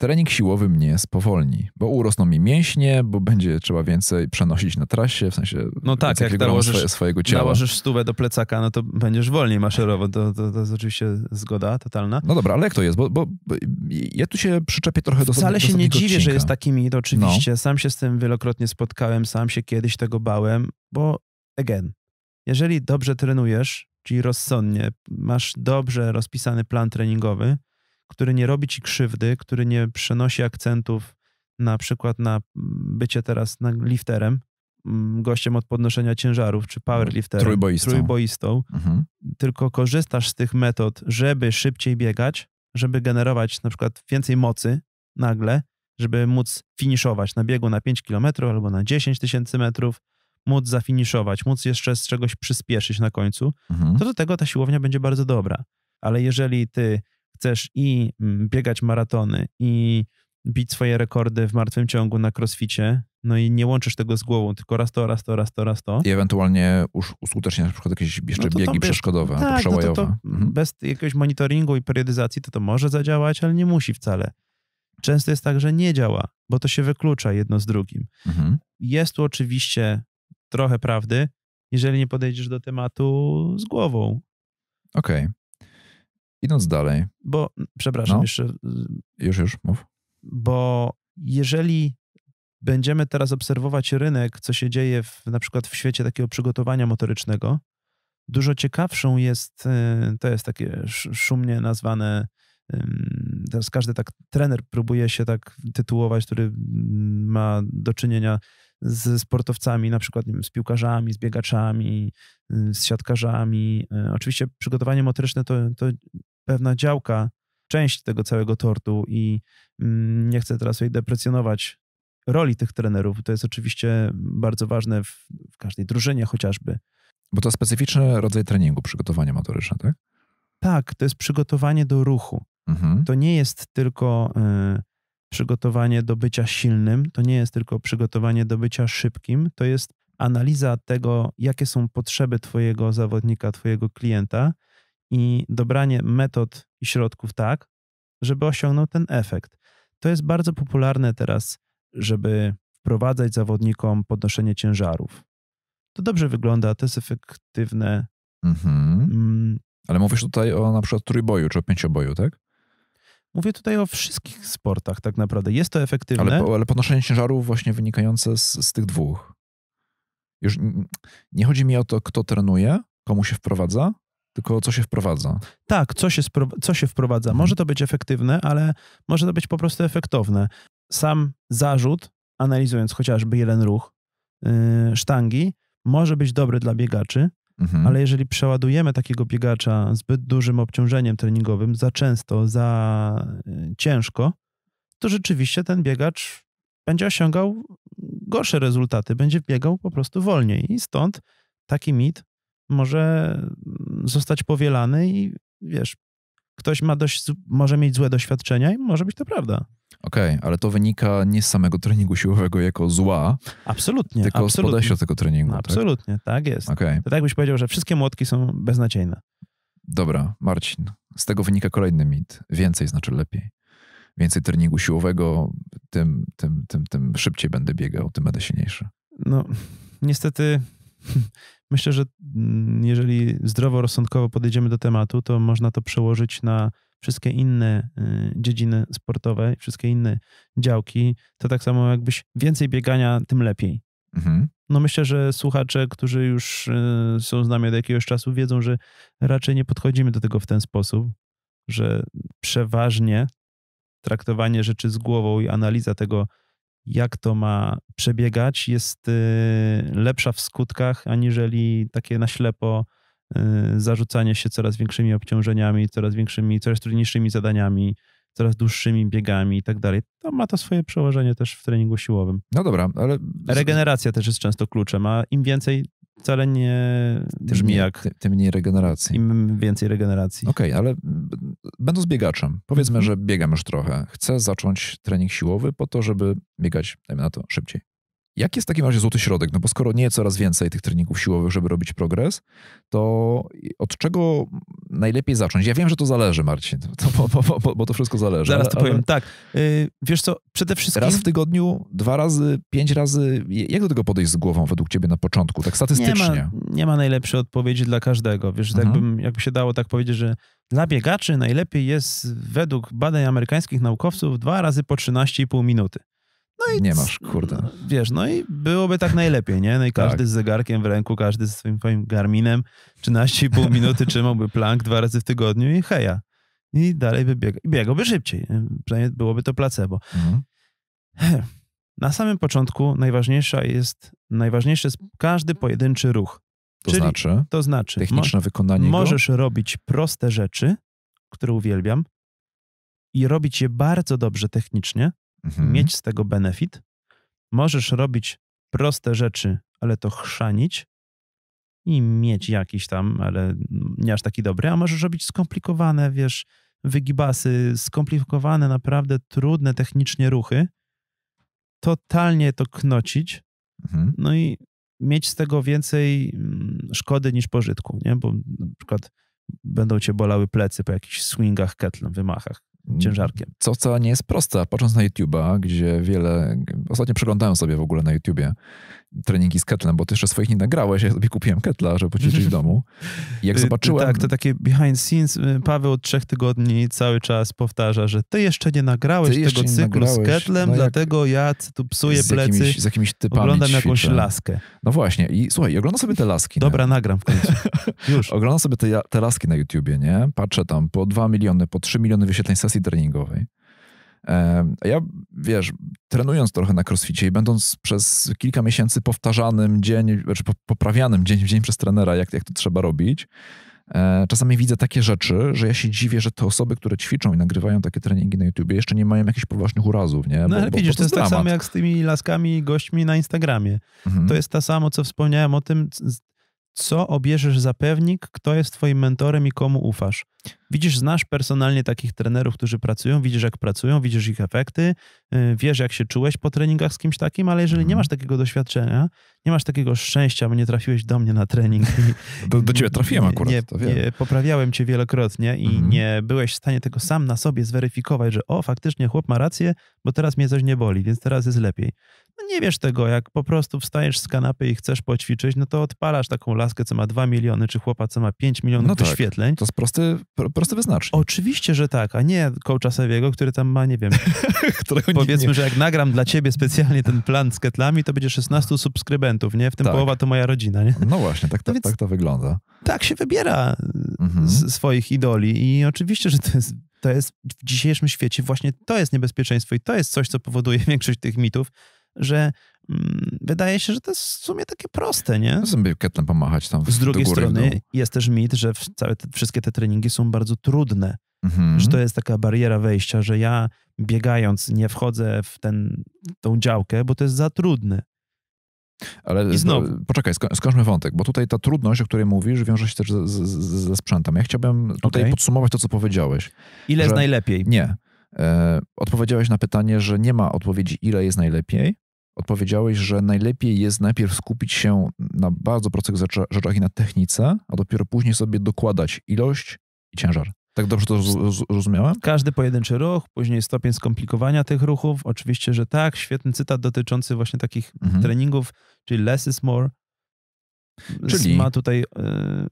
Speaker 1: Trening siłowy mnie spowolni, bo urosną mi mięśnie, bo będzie trzeba więcej przenosić na trasie, w sensie
Speaker 2: no tak, jak nałożysz, swoje, swojego ciała. nałożysz stówę do plecaka, no to będziesz wolniej maszerował. To, to, to jest oczywiście zgoda totalna.
Speaker 1: No dobra, ale jak to jest? Bo, bo, bo ja tu się przyczepię trochę do Wcale do, do się nie dziwię, odcinka. że jest
Speaker 2: taki to oczywiście. No. Sam się z tym wielokrotnie spotkałem, sam się kiedyś tego bałem, bo again, jeżeli dobrze trenujesz, czyli rozsądnie, masz dobrze rozpisany plan treningowy, który nie robi ci krzywdy, który nie przenosi akcentów na przykład na mm, bycie teraz na lifterem, mm, gościem od podnoszenia ciężarów, czy powerlifterem, trójboistą, trójboistą mhm. tylko korzystasz z tych metod, żeby szybciej biegać, żeby generować na przykład więcej mocy nagle, żeby móc finiszować na biegu na 5 km albo na 10 tysięcy metrów, móc zafiniszować, móc jeszcze z czegoś przyspieszyć na końcu, mhm. to do tego ta siłownia będzie bardzo dobra. Ale jeżeli ty chcesz i mm, biegać maratony, i bić swoje rekordy w martwym ciągu na crossficie, no i nie łączysz tego z głową, tylko raz to, raz to, raz to, raz to. I
Speaker 1: ewentualnie już uskuteczniasz na przykład jakieś jeszcze no to biegi to bez, przeszkodowe, tak, przełajowe. No to, to mhm.
Speaker 2: Bez jakiegoś monitoringu i periodyzacji to to może zadziałać, ale nie musi wcale. Często jest tak, że nie działa, bo to się wyklucza jedno z drugim. Mhm. Jest tu oczywiście trochę prawdy, jeżeli nie podejdziesz do tematu z głową.
Speaker 1: Okej. Okay. Idąc dalej.
Speaker 2: Bo, przepraszam, no. jeszcze. Y,
Speaker 1: już, już, mów.
Speaker 2: Bo jeżeli będziemy teraz obserwować rynek, co się dzieje w, na przykład w świecie takiego przygotowania motorycznego, dużo ciekawszą jest, y, to jest takie szumnie nazwane, teraz każdy tak, trener próbuje się tak tytułować, który mm, ma do czynienia z sportowcami, na przykład wiem, z piłkarzami, z biegaczami, y, z siatkarzami. Oczywiście przygotowanie motoryczne to, to pewna działka, część tego całego tortu i mm, nie chcę teraz jej deprecjonować roli tych trenerów. To jest oczywiście bardzo ważne w, w każdej drużynie chociażby. Bo to specyficzny rodzaj treningu, przygotowanie motoryczne, tak? Tak, to jest przygotowanie do ruchu. Mhm. To nie jest tylko y, przygotowanie do bycia silnym, to nie jest tylko przygotowanie do bycia szybkim, to jest analiza tego, jakie są potrzeby Twojego zawodnika, Twojego klienta i dobranie metod i środków tak, żeby osiągnął ten efekt. To jest bardzo popularne teraz, żeby wprowadzać zawodnikom podnoszenie ciężarów. To dobrze wygląda, to jest efektywne. Mhm. Mm.
Speaker 1: Ale mówisz tutaj o na przykład trójboju czy o pięcioboju,
Speaker 2: tak? Mówię tutaj o wszystkich sportach tak naprawdę. Jest to efektywne. Ale,
Speaker 1: ale podnoszenie ciężarów właśnie wynikające z, z tych dwóch. Już nie chodzi mi o to, kto trenuje, komu się wprowadza, tylko co się wprowadza.
Speaker 2: Tak, co się, co się wprowadza. Może mhm. to być efektywne, ale może to być po prostu efektowne. Sam zarzut, analizując chociażby jeden ruch yy, sztangi, może być dobry dla biegaczy, mhm. ale jeżeli przeładujemy takiego biegacza zbyt dużym obciążeniem treningowym, za często, za y, ciężko, to rzeczywiście ten biegacz będzie osiągał gorsze rezultaty, będzie biegał po prostu wolniej. I stąd taki mit może zostać powielany i wiesz, ktoś ma dość, może mieć złe doświadczenia i może być to prawda.
Speaker 1: Okej, okay, ale to wynika nie z samego treningu siłowego jako zła. Absolutnie. Tylko absolutnie. z podejścia tego treningu. Tak? Absolutnie, tak, tak jest. Okay. To
Speaker 2: tak byś powiedział, że wszystkie młotki są beznadziejne.
Speaker 1: Dobra, Marcin. Z tego wynika kolejny mit. Więcej znaczy lepiej. Więcej treningu siłowego, tym, tym, tym, tym szybciej będę biegał, tym będę silniejszy.
Speaker 2: No, niestety Myślę, że mm, jeżeli zdroworozsądkowo podejdziemy do tematu, to można to przełożyć na wszystkie inne y, dziedziny sportowe, wszystkie inne działki. To tak samo jakbyś więcej biegania, tym lepiej. Mhm. No myślę, że słuchacze, którzy już y, są z nami od jakiegoś czasu, wiedzą, że raczej nie podchodzimy do tego w ten sposób, że przeważnie traktowanie rzeczy z głową i analiza tego, jak to ma przebiegać, jest y, lepsza w skutkach, aniżeli takie na ślepo y, zarzucanie się coraz większymi obciążeniami, coraz większymi, coraz trudniejszymi zadaniami, coraz dłuższymi biegami i tak dalej. To ma to swoje przełożenie też w treningu siłowym. No dobra, ale... Regeneracja też jest często kluczem, a im więcej wcale nie tym brzmi jak... tym mniej regeneracji. Im więcej regeneracji. Okej, okay, ale będąc
Speaker 1: biegaczem, powiedzmy, mhm. że biegam już trochę. Chcę zacząć trening siłowy po to, żeby biegać, dajmy na to, szybciej. Jak jest w takim razie złoty środek? No bo skoro nie coraz więcej tych treningów siłowych, żeby robić progres, to od czego najlepiej zacząć? Ja wiem, że to zależy, Marcin, to, bo, bo, bo, bo, to wszystko zależy. Zaraz to ale... powiem, tak. Yy, wiesz co, przede wszystkim... Raz w tygodniu, dwa razy, pięć razy. Jak do tego podejść z głową według ciebie na początku, tak statystycznie? Nie
Speaker 2: ma, nie ma najlepszej odpowiedzi dla każdego. Wiesz, tak mhm. jakbym, jakby się dało tak powiedzieć, że dla biegaczy najlepiej jest według badań amerykańskich naukowców dwa razy po 13,5 minuty. No i nie masz, kurde. Wiesz, no i byłoby tak najlepiej, nie? No i każdy tak. z zegarkiem w ręku, każdy ze swoim, swoim garminem 13,5 minuty trzymałby plank dwa razy w tygodniu i heja. I dalej by biegał. I szybciej. Przynajmniej byłoby to placebo. Mhm. Na samym początku najważniejsza jest, najważniejszy jest każdy pojedynczy ruch.
Speaker 1: To Czyli, znaczy? To znaczy. Techniczne wykonanie Możesz
Speaker 2: go? robić proste rzeczy, które uwielbiam i robić je bardzo dobrze technicznie, mhm. mieć z tego benefit. Możesz robić proste rzeczy, ale to chrzanić i mieć jakiś tam, ale nie aż taki dobry, a możesz robić skomplikowane, wiesz, wygibasy, skomplikowane, naprawdę trudne technicznie ruchy, totalnie to knocić, mhm. no i mieć z tego więcej mm, szkody niż pożytku, nie? Bo na przykład będą cię bolały plecy po jakichś swingach, ketlem, wymachach. Mm. ciężarkiem. Co wcale nie jest proste, patrząc na YouTube'a, gdzie wiele...
Speaker 1: Ostatnio przeglądałem sobie w ogóle na YouTubie treningi z ketlem, bo ty jeszcze swoich nie nagrałeś. Ja sobie kupiłem ketla,
Speaker 2: żeby poćwiczyć w domu. I jak y, zobaczyłem... Tak, to takie behind scenes. Y, Paweł od trzech tygodni cały czas powtarza, że ty jeszcze nie nagrałeś ty tego cyklu nagrałeś. z no ketlem, no dlatego ja tu psuję z plecy, jakimiś, z jakimiś typami oglądam ćwiczę. jakąś laskę. No właśnie. I słuchaj, oglądam sobie te laski. Dobra, nie?
Speaker 1: nagram w końcu. Już. Oglądam sobie te, te laski na YouTubie, nie? Patrzę tam po 2 miliony, po 3 miliony wyświetleń sesji treningowej. Ja, wiesz, trenując trochę na crossficie i będąc przez kilka miesięcy powtarzanym dzień, znaczy poprawianym dzień w dzień przez trenera, jak, jak to trzeba robić, e, czasami widzę takie rzeczy, że ja się dziwię, że te osoby, które ćwiczą i nagrywają takie treningi na YouTubie, jeszcze nie mają jakichś poważnych urazów, nie? No bo, no ale bo, widzisz, bo to, to jest tak dramat. tak samo
Speaker 2: jak z tymi laskami i gośćmi na Instagramie. Mhm. To jest to samo, co wspomniałem o tym, co obierzesz za pewnik, kto jest twoim mentorem i komu ufasz. Widzisz, znasz personalnie takich trenerów, którzy pracują, widzisz jak pracują, widzisz ich efekty, y, wiesz jak się czułeś po treningach z kimś takim, ale jeżeli nie mhm. masz takiego doświadczenia, nie masz takiego szczęścia, bo nie trafiłeś do mnie na trening. Do, do ciebie trafiłem akurat. Nie, nie, poprawiałem cię wielokrotnie i mhm. nie byłeś w stanie tego sam na sobie zweryfikować, że o, faktycznie chłop ma rację, bo teraz mnie coś nie boli, więc teraz jest lepiej no nie wiesz tego, jak po prostu wstajesz z kanapy i chcesz poćwiczyć, no to odpalasz taką laskę, co ma 2 miliony, czy chłopa, co ma 5 milionów no tak, wyświetleń. To jest prosty, prosty wyznacznik. Oczywiście, że tak, a nie coacha Sawiego, który tam ma, nie wiem, powiedzmy, nie... że jak nagram dla ciebie specjalnie ten plan z ketlami, to będzie 16 subskrybentów, nie? W tym tak. połowa to moja rodzina, nie? No właśnie, tak, to, no tak, tak to wygląda. Tak się wybiera mhm. swoich idoli i oczywiście, że to jest to jest w dzisiejszym świecie właśnie to jest niebezpieczeństwo i to jest coś, co powoduje większość tych mitów, że mm, wydaje się, że to jest w sumie takie proste, nie? Zęby no, ketlem pomachać tam. Z drugiej góry, strony jest też mit, że całe te, wszystkie te treningi są bardzo trudne. Mhm. Że to jest taka bariera wejścia, że ja biegając nie wchodzę w ten, tą działkę, bo to jest za trudne.
Speaker 1: Ale I znowu. poczekaj, sko skończmy wątek, bo tutaj ta trudność, o której mówisz, wiąże się też ze, sprzętem. Ja chciałbym tutaj okay. podsumować to, co powiedziałeś.
Speaker 2: Ile jest najlepiej?
Speaker 1: Nie. E, odpowiedziałeś na pytanie, że nie ma odpowiedzi, ile jest najlepiej. Odpowiedziałeś, że najlepiej jest najpierw skupić się na bardzo prostych rzeczach i na technice, a dopiero później sobie dokładać ilość i ciężar. Tak dobrze to zrozumiałem?
Speaker 2: Każdy pojedynczy ruch, później stopień skomplikowania tych ruchów. Oczywiście, że tak. Świetny cytat dotyczący właśnie takich mhm. treningów, czyli less is more. Czyli ma tutaj y,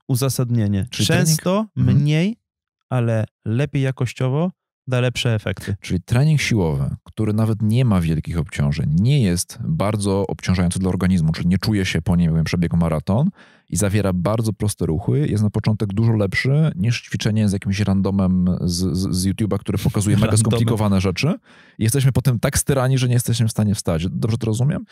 Speaker 2: uzasadnienie. Często trening? Mhm. mniej, mhm. ale lepiej jakościowo
Speaker 1: da lepsze efekty. Czyli trening siłowy, który nawet nie ma wielkich obciążeń, nie jest bardzo obciążający dla organizmu, czyli nie czuje się po niej, jak przebiegł maraton i zawiera bardzo proste ruchy, jest na początek dużo lepszy niż ćwiczenie z jakimś randomem z, z, z YouTube'a, który pokazuje mega skomplikowane rzeczy. I jesteśmy potem tak styrani, że nie jesteśmy w stanie wstać. Dobrze
Speaker 2: to rozumiem?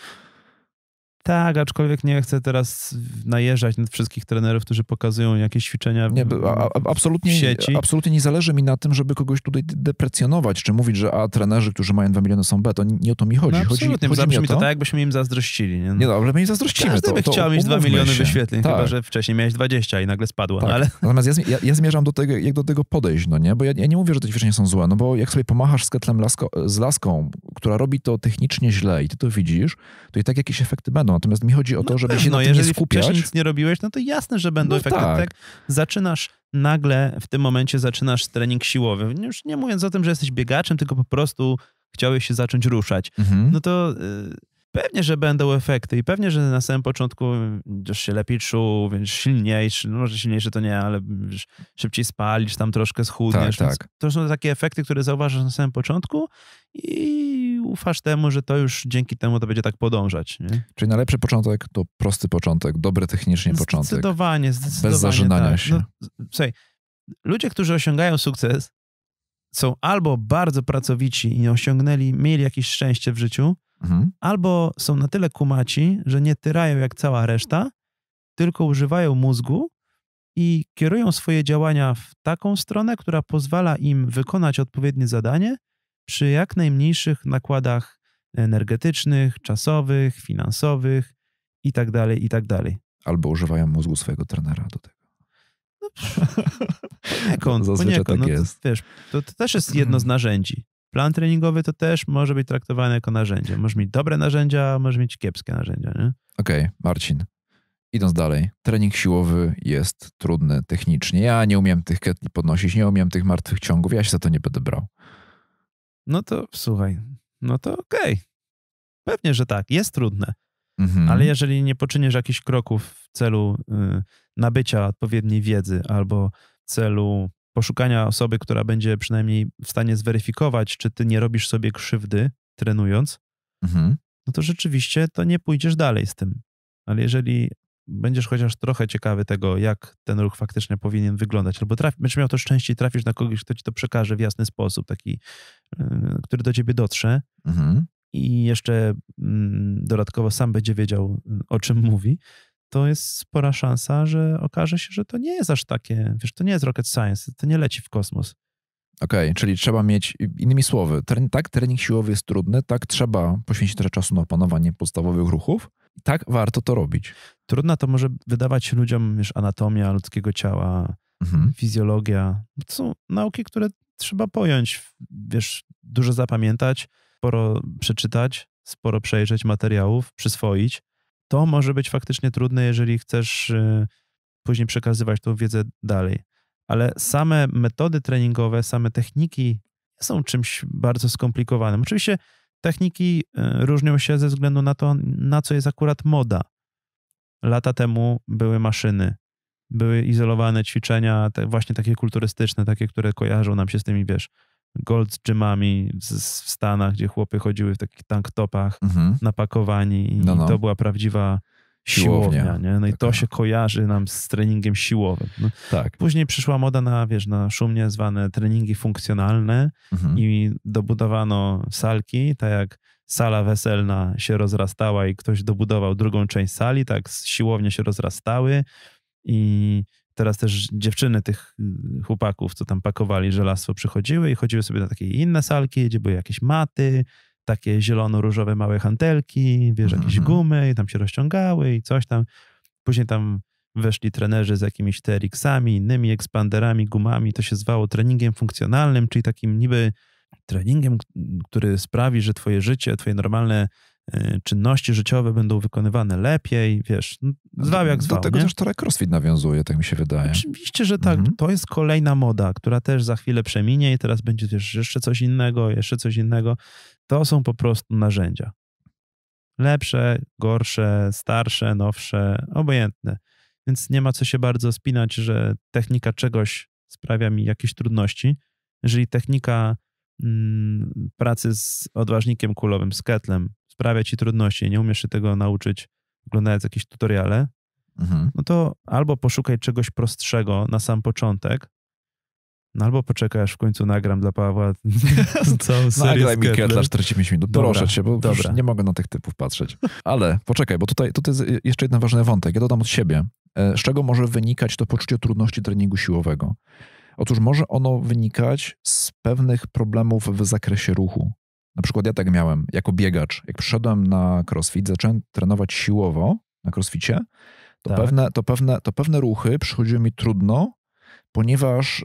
Speaker 2: Tak, aczkolwiek nie chcę teraz najeżdżać nad wszystkich trenerów, którzy pokazują jakieś ćwiczenia w, nie, a, a, absolutnie, w sieci. Absolutnie nie zależy mi na tym, żeby kogoś
Speaker 1: tutaj deprecjonować, czy mówić, że a trenerzy, którzy mają 2 miliony są B, to nie o to mi chodzi. No, chodzi, absolutnie, chodzi zabrzmi to, to tak,
Speaker 2: jakbyśmy im zazdrościli. Nie, nie no, ale my im zazdrościmy. Każdy to, by chciał mieć 2 miliony się. wyświetleń, tak. chyba że wcześniej miałeś 20 i nagle spadło. No, tak. Ale...
Speaker 1: Natomiast ja, ja, ja, zmierzam do tego, jak do tego podejść, no nie? Bo ja, ja nie mówię, że te ćwiczenia są złe, no bo jak sobie pomachasz z ketlem lasko, z laską, która robi to technicznie źle i ty to widzisz, to i tak jakieś efekty będą. Natomiast mi chodzi o to, no żeby no tak, pewno, się na no tym nie skupiać. Jeżeli
Speaker 2: nic nie robiłeś, no to jasne, że będą no efekty. Tak. tak. Zaczynasz nagle, w tym momencie zaczynasz trening siłowy. Już nie mówiąc o tym, że jesteś biegaczem, tylko po prostu chciałeś się zacząć ruszać. Mhm. No to... Y Pewnie, że będą efekty i pewnie, że na samym początku mm, już się lepiej czuł, więc silniejszy, no może silniejszy to nie, ale szybciej spalisz, tam troszkę schudniesz. Tak, tak. To są takie efekty, które zauważasz na samym początku i ufasz temu, że to już dzięki temu to będzie tak podążać. Nie?
Speaker 1: Czyli najlepszy początek to prosty początek, dobry technicznie początek. Zdecydowanie,
Speaker 2: zdecydowanie. Bez tak. zażynania tak. się. No, słuchaj, ludzie, którzy osiągają sukces, są albo bardzo pracowici i osiągnęli, mieli jakieś szczęście w życiu, Mhm. Albo są na tyle kumaci, że nie tyrają jak cała reszta, tylko używają mózgu i kierują swoje działania w taką stronę, która pozwala im wykonać odpowiednie zadanie przy jak najmniejszych nakładach energetycznych, czasowych, finansowych itd., tak itd. Tak
Speaker 1: Albo używają mózgu swojego trenera do tego. No,
Speaker 2: poniekąd, poniekąd, tak no, jest. Wiesz, to, to, też jest jedno z narzędzi plan treningowy to też może być traktowany jako narzędzie. Możesz mieć dobre narzędzia, możesz mieć kiepskie narzędzia. Okej,
Speaker 1: okay, Marcin. Idąc dalej, trening siłowy jest trudny technicznie. Ja nie umiem tych ketli podnosić, nie umiem tych martwych ciągów, ja się za to nie
Speaker 2: będę brał. No to słuchaj, no to okej. Okay. Pewnie, że tak, jest trudne. Mhm. Ale jeżeli nie poczyniesz jakichś kroków w celu y, nabycia odpowiedniej wiedzy albo w celu poszukania osoby, która będzie przynajmniej w stanie zweryfikować, czy ty nie robisz sobie krzywdy trenując, mhm. no to rzeczywiście to nie pójdziesz dalej z tym. Ale jeżeli będziesz chociaż trochę ciekawy tego, jak ten ruch faktycznie powinien wyglądać, albo traf, będziesz miał to szczęście i trafisz na kogoś, kto ci to przekaże w jasny sposób, taki, yy, który do ciebie dotrze mhm. i jeszcze mm, dodatkowo sam będzie wiedział, yy, o czym mówi, to jest spora szansa, że okaże się, że to nie jest aż takie, wiesz, to nie jest rocket science, to nie leci w kosmos. Okej,
Speaker 1: okay, czyli trzeba mieć, innymi słowy, tak trening siłowy jest trudny, tak trzeba poświęcić trochę czasu na opanowanie podstawowych ruchów,
Speaker 2: tak warto to robić. Trudna to może wydawać ludziom, wiesz, anatomia ludzkiego ciała, mhm. fizjologia. To są nauki, które trzeba pojąć, wiesz, dużo zapamiętać, sporo przeczytać, sporo przejrzeć materiałów, przyswoić to może być faktycznie trudne, jeżeli chcesz y, później przekazywać tą wiedzę dalej. Ale same metody treningowe, same techniki są czymś bardzo skomplikowanym. Oczywiście techniki y, różnią się ze względu na to, na co jest akurat moda. Lata temu były maszyny, były izolowane ćwiczenia, te właśnie takie kulturystyczne, takie, które kojarzą nam się z tymi, wiesz, gold gymami w Stanach, gdzie chłopy chodziły w takich tank topach, mhm. napakowani i, no, no. i to była prawdziwa siłownia, siłownia nie? No Taka. i to się kojarzy nam z treningiem siłowym. No. Tak. Później przyszła moda na, wiesz, na szumnie zwane treningi funkcjonalne mhm. i dobudowano salki, tak jak sala weselna się rozrastała i ktoś dobudował drugą część sali, tak siłownie się rozrastały i Teraz też dziewczyny tych y, chłopaków, co tam pakowali żelazo, przychodziły i chodziły sobie na takie inne salki, gdzie były jakieś maty, takie zielono-różowe małe hantelki, wiesz, mhm. jakieś mhm. gumy i tam się rozciągały i coś tam. Później tam weszli trenerzy z jakimiś TRX-ami, innymi ekspanderami, gumami. To się zwało treningiem funkcjonalnym, czyli takim niby treningiem, który sprawi, że twoje życie, twoje normalne Y, czynności życiowe będą wykonywane lepiej, wiesz, no, zwał jak zwał. Do tego nie? też trochę crossfit
Speaker 1: nawiązuje, tak mi się wydaje.
Speaker 2: Oczywiście, że tak. Mhm. To jest kolejna moda, która też za chwilę przeminie i teraz będzie wiesz, jeszcze coś innego, jeszcze coś innego. To są po prostu narzędzia. Lepsze, gorsze, starsze, nowsze, obojętne. Więc nie ma co się bardzo spinać, że technika czegoś sprawia mi jakieś trudności. Jeżeli technika mm, pracy z odważnikiem kulowym, z ketlem sprawia ci trudności, nie umiesz się tego nauczyć oglądając jakieś tutoriale, mhm. no to albo poszukaj czegoś prostszego na sam początek, no albo poczekaj, aż w końcu nagram dla Pawła całą no, serię Nagraj mi dla 45 minut, proszę cię, bo dobra. nie
Speaker 1: mogę na tych typów patrzeć. Ale poczekaj, bo tutaj, tutaj jest y, jeszcze jeden ważny wątek. Ja dodam od siebie. E, z czego może wynikać to poczucie trudności treningu siłowego? Otóż może ono wynikać z pewnych problemów w zakresie ruchu. Na przykład ja tak miałem jako biegacz. Jak przyszedłem na crossfit, zacząłem trenować siłowo na crossficie, to, tak. pewne, to, pewne, to pewne ruchy przychodziły mi trudno, ponieważ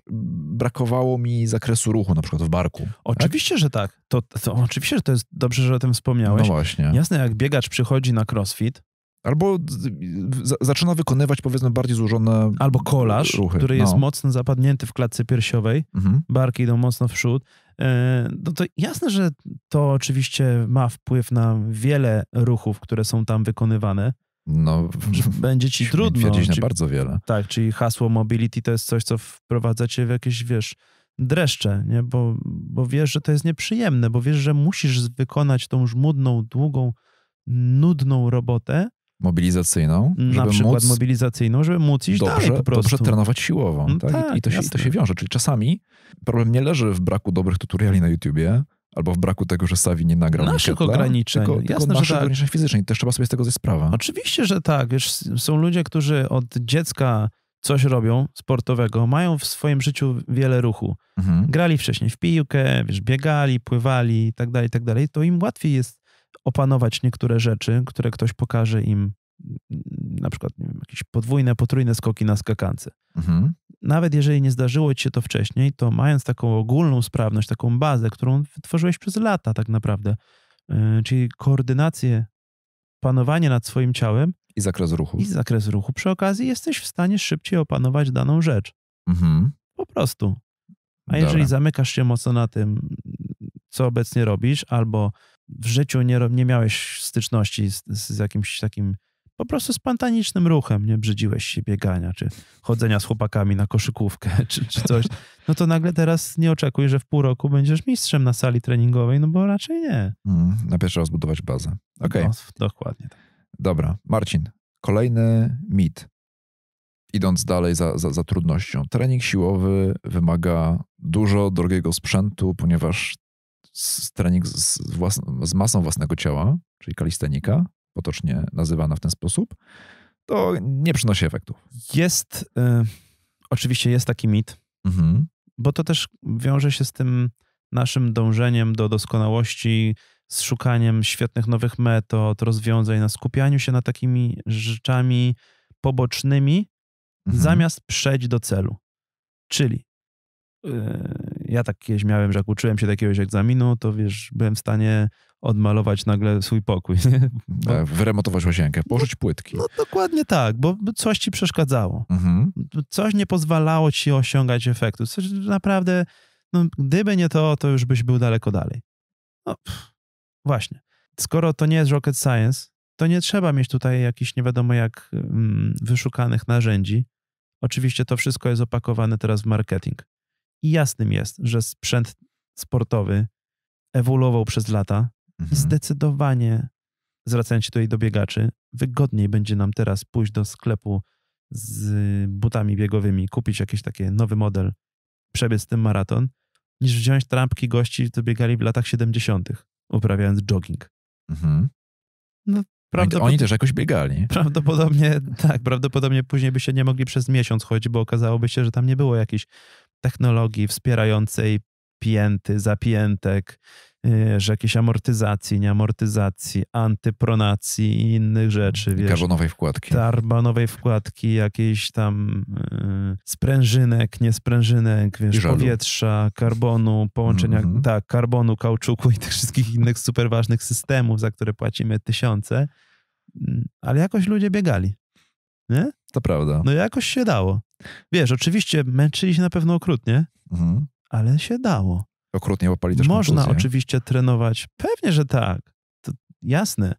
Speaker 1: brakowało mi zakresu ruchu, na przykład
Speaker 2: w barku. Tak? Oczywiście, tak? że tak. To, to, oczywiście, że to jest dobrze, że o tym wspomniałeś. No właśnie. Jasne, jak biegacz przychodzi na crossfit, Albo zaczyna wykonywać powiedzmy bardziej złożone. Albo kolarz, ruchy. który jest no. mocno zapadnięty w klatce piersiowej, mhm. barki idą mocno w przód, E, no to jasne, że to oczywiście ma wpływ na wiele ruchów, które są tam wykonywane. No, będzie ci trudno. Twierdzić na bardzo wiele. Tak, czyli hasło mobility to jest coś, co wprowadza cię w jakieś, wiesz, dreszcze, nie? Bo, bo wiesz, że to jest nieprzyjemne, bo wiesz, że musisz wykonać tą żmudną, długą, nudną robotę,
Speaker 1: mobilizacyjną. Na przykład móc... mobilizacyjną, żeby móc iść dobrze, dalej po prostu. Dobrze trenować siłowo. No tak? tak? I, to się, i to się wiąże. Czyli czasami problem nie leży w braku dobrych tutoriali na YouTubie, albo w braku tego, że Savi nie nagrał naszych świetle, ograniczeń. Tylko, Jasne, tylko naszych tak. ograniczeń
Speaker 2: fizycznych. Też trzeba sobie z tego zdać sprawę. Oczywiście, że tak. Wiesz, są ludzie, którzy od dziecka coś robią sportowego, mają w swoim życiu wiele ruchu. Mhm. Grali wcześniej w piłkę, wiesz, biegali, pływali itd., tak itd. Tak to im łatwiej jest opanować niektóre rzeczy, które ktoś pokaże im, na przykład wiem, jakieś podwójne, potrójne skoki na skakance. Mhm. Nawet jeżeli nie zdarzyło ci się to wcześniej, to mając taką ogólną sprawność, taką bazę, którą wytworzyłeś przez lata tak naprawdę, yy, czyli koordynację, panowanie nad swoim ciałem i zakres ruchu. I zakres ruchu. Przy okazji jesteś w stanie szybciej opanować daną rzecz. Mhm. Po prostu. A Dobra. jeżeli zamykasz się mocno na tym, co obecnie robisz, albo w życiu nie, nie miałeś styczności z, z jakimś takim po prostu spontanicznym ruchem, nie brzydziłeś się biegania, czy chodzenia z chłopakami na koszykówkę, czy, czy coś, no to nagle teraz nie oczekuj, że w pół roku będziesz mistrzem na sali treningowej, no bo raczej nie. Mm, na pierwszy raz budować bazę. Okej.
Speaker 1: Okay. No, dokładnie. Tak. Dobra. Marcin, kolejny mit. Idąc dalej za, za, za trudnością. Trening siłowy wymaga dużo drogiego sprzętu, ponieważ trening z, z masą własnego ciała, czyli kalistenika, potocznie nazywana w ten sposób, to nie przynosi efektów.
Speaker 2: Jest, y, oczywiście jest taki mit, mhm. bo to też wiąże się z tym naszym dążeniem do doskonałości, z szukaniem świetnych nowych metod, rozwiązań, na skupianiu się na takimi rzeczami pobocznymi, mhm. zamiast przejść do celu. Czyli y, ja tak kiedyś miałem, że jak uczyłem się do jakiegoś egzaminu, to wiesz, byłem w stanie odmalować nagle swój pokój.
Speaker 1: Bo, e, wyremontować łazienkę, położyć no, płytki. No,
Speaker 2: dokładnie tak, bo coś ci przeszkadzało. Mhm. Coś nie pozwalało ci osiągać efektu. Coś naprawdę, no, gdyby nie to, to już byś był daleko dalej. No, pff, właśnie. Skoro to nie jest rocket science, to nie trzeba mieć tutaj jakichś nie wiadomo jak mm, wyszukanych narzędzi. Oczywiście to wszystko jest opakowane teraz w marketing. I jasnym jest, że sprzęt sportowy ewoluował przez lata. Mhm. Zdecydowanie, zwracając się tutaj do biegaczy, wygodniej będzie nam teraz pójść do sklepu z butami biegowymi, kupić jakiś taki nowy model, przebiec ten maraton, niż wziąć trampki gości, którzy biegali w latach 70., uprawiając jogging. Mhm. No, prawdopod... Oni też jakoś biegali. Prawdopodobnie tak, prawdopodobnie później by się nie mogli przez miesiąc chodzić, bo okazałoby się, że tam nie było jakichś technologii wspierającej pięty, zapiętek, y, że jakiejś amortyzacji, nieamortyzacji, antypronacji i innych rzeczy. Wiesz, karbonowej wkładki. Karbonowej wkładki, jakiejś tam y, sprężynek, niesprężynek, wiesz, powietrza, karbonu, połączenia, mm -hmm. tak, karbonu, kauczuku i tych wszystkich innych super ważnych systemów, za które płacimy tysiące. Mm, ale jakoś ludzie biegali. Nie? To prawda. No jakoś się dało. Wiesz, oczywiście męczyli się na pewno okrutnie, mhm. ale się dało.
Speaker 1: Okrutnie łapali też Można kontuzję.
Speaker 2: oczywiście trenować. Pewnie, że tak. To jasne.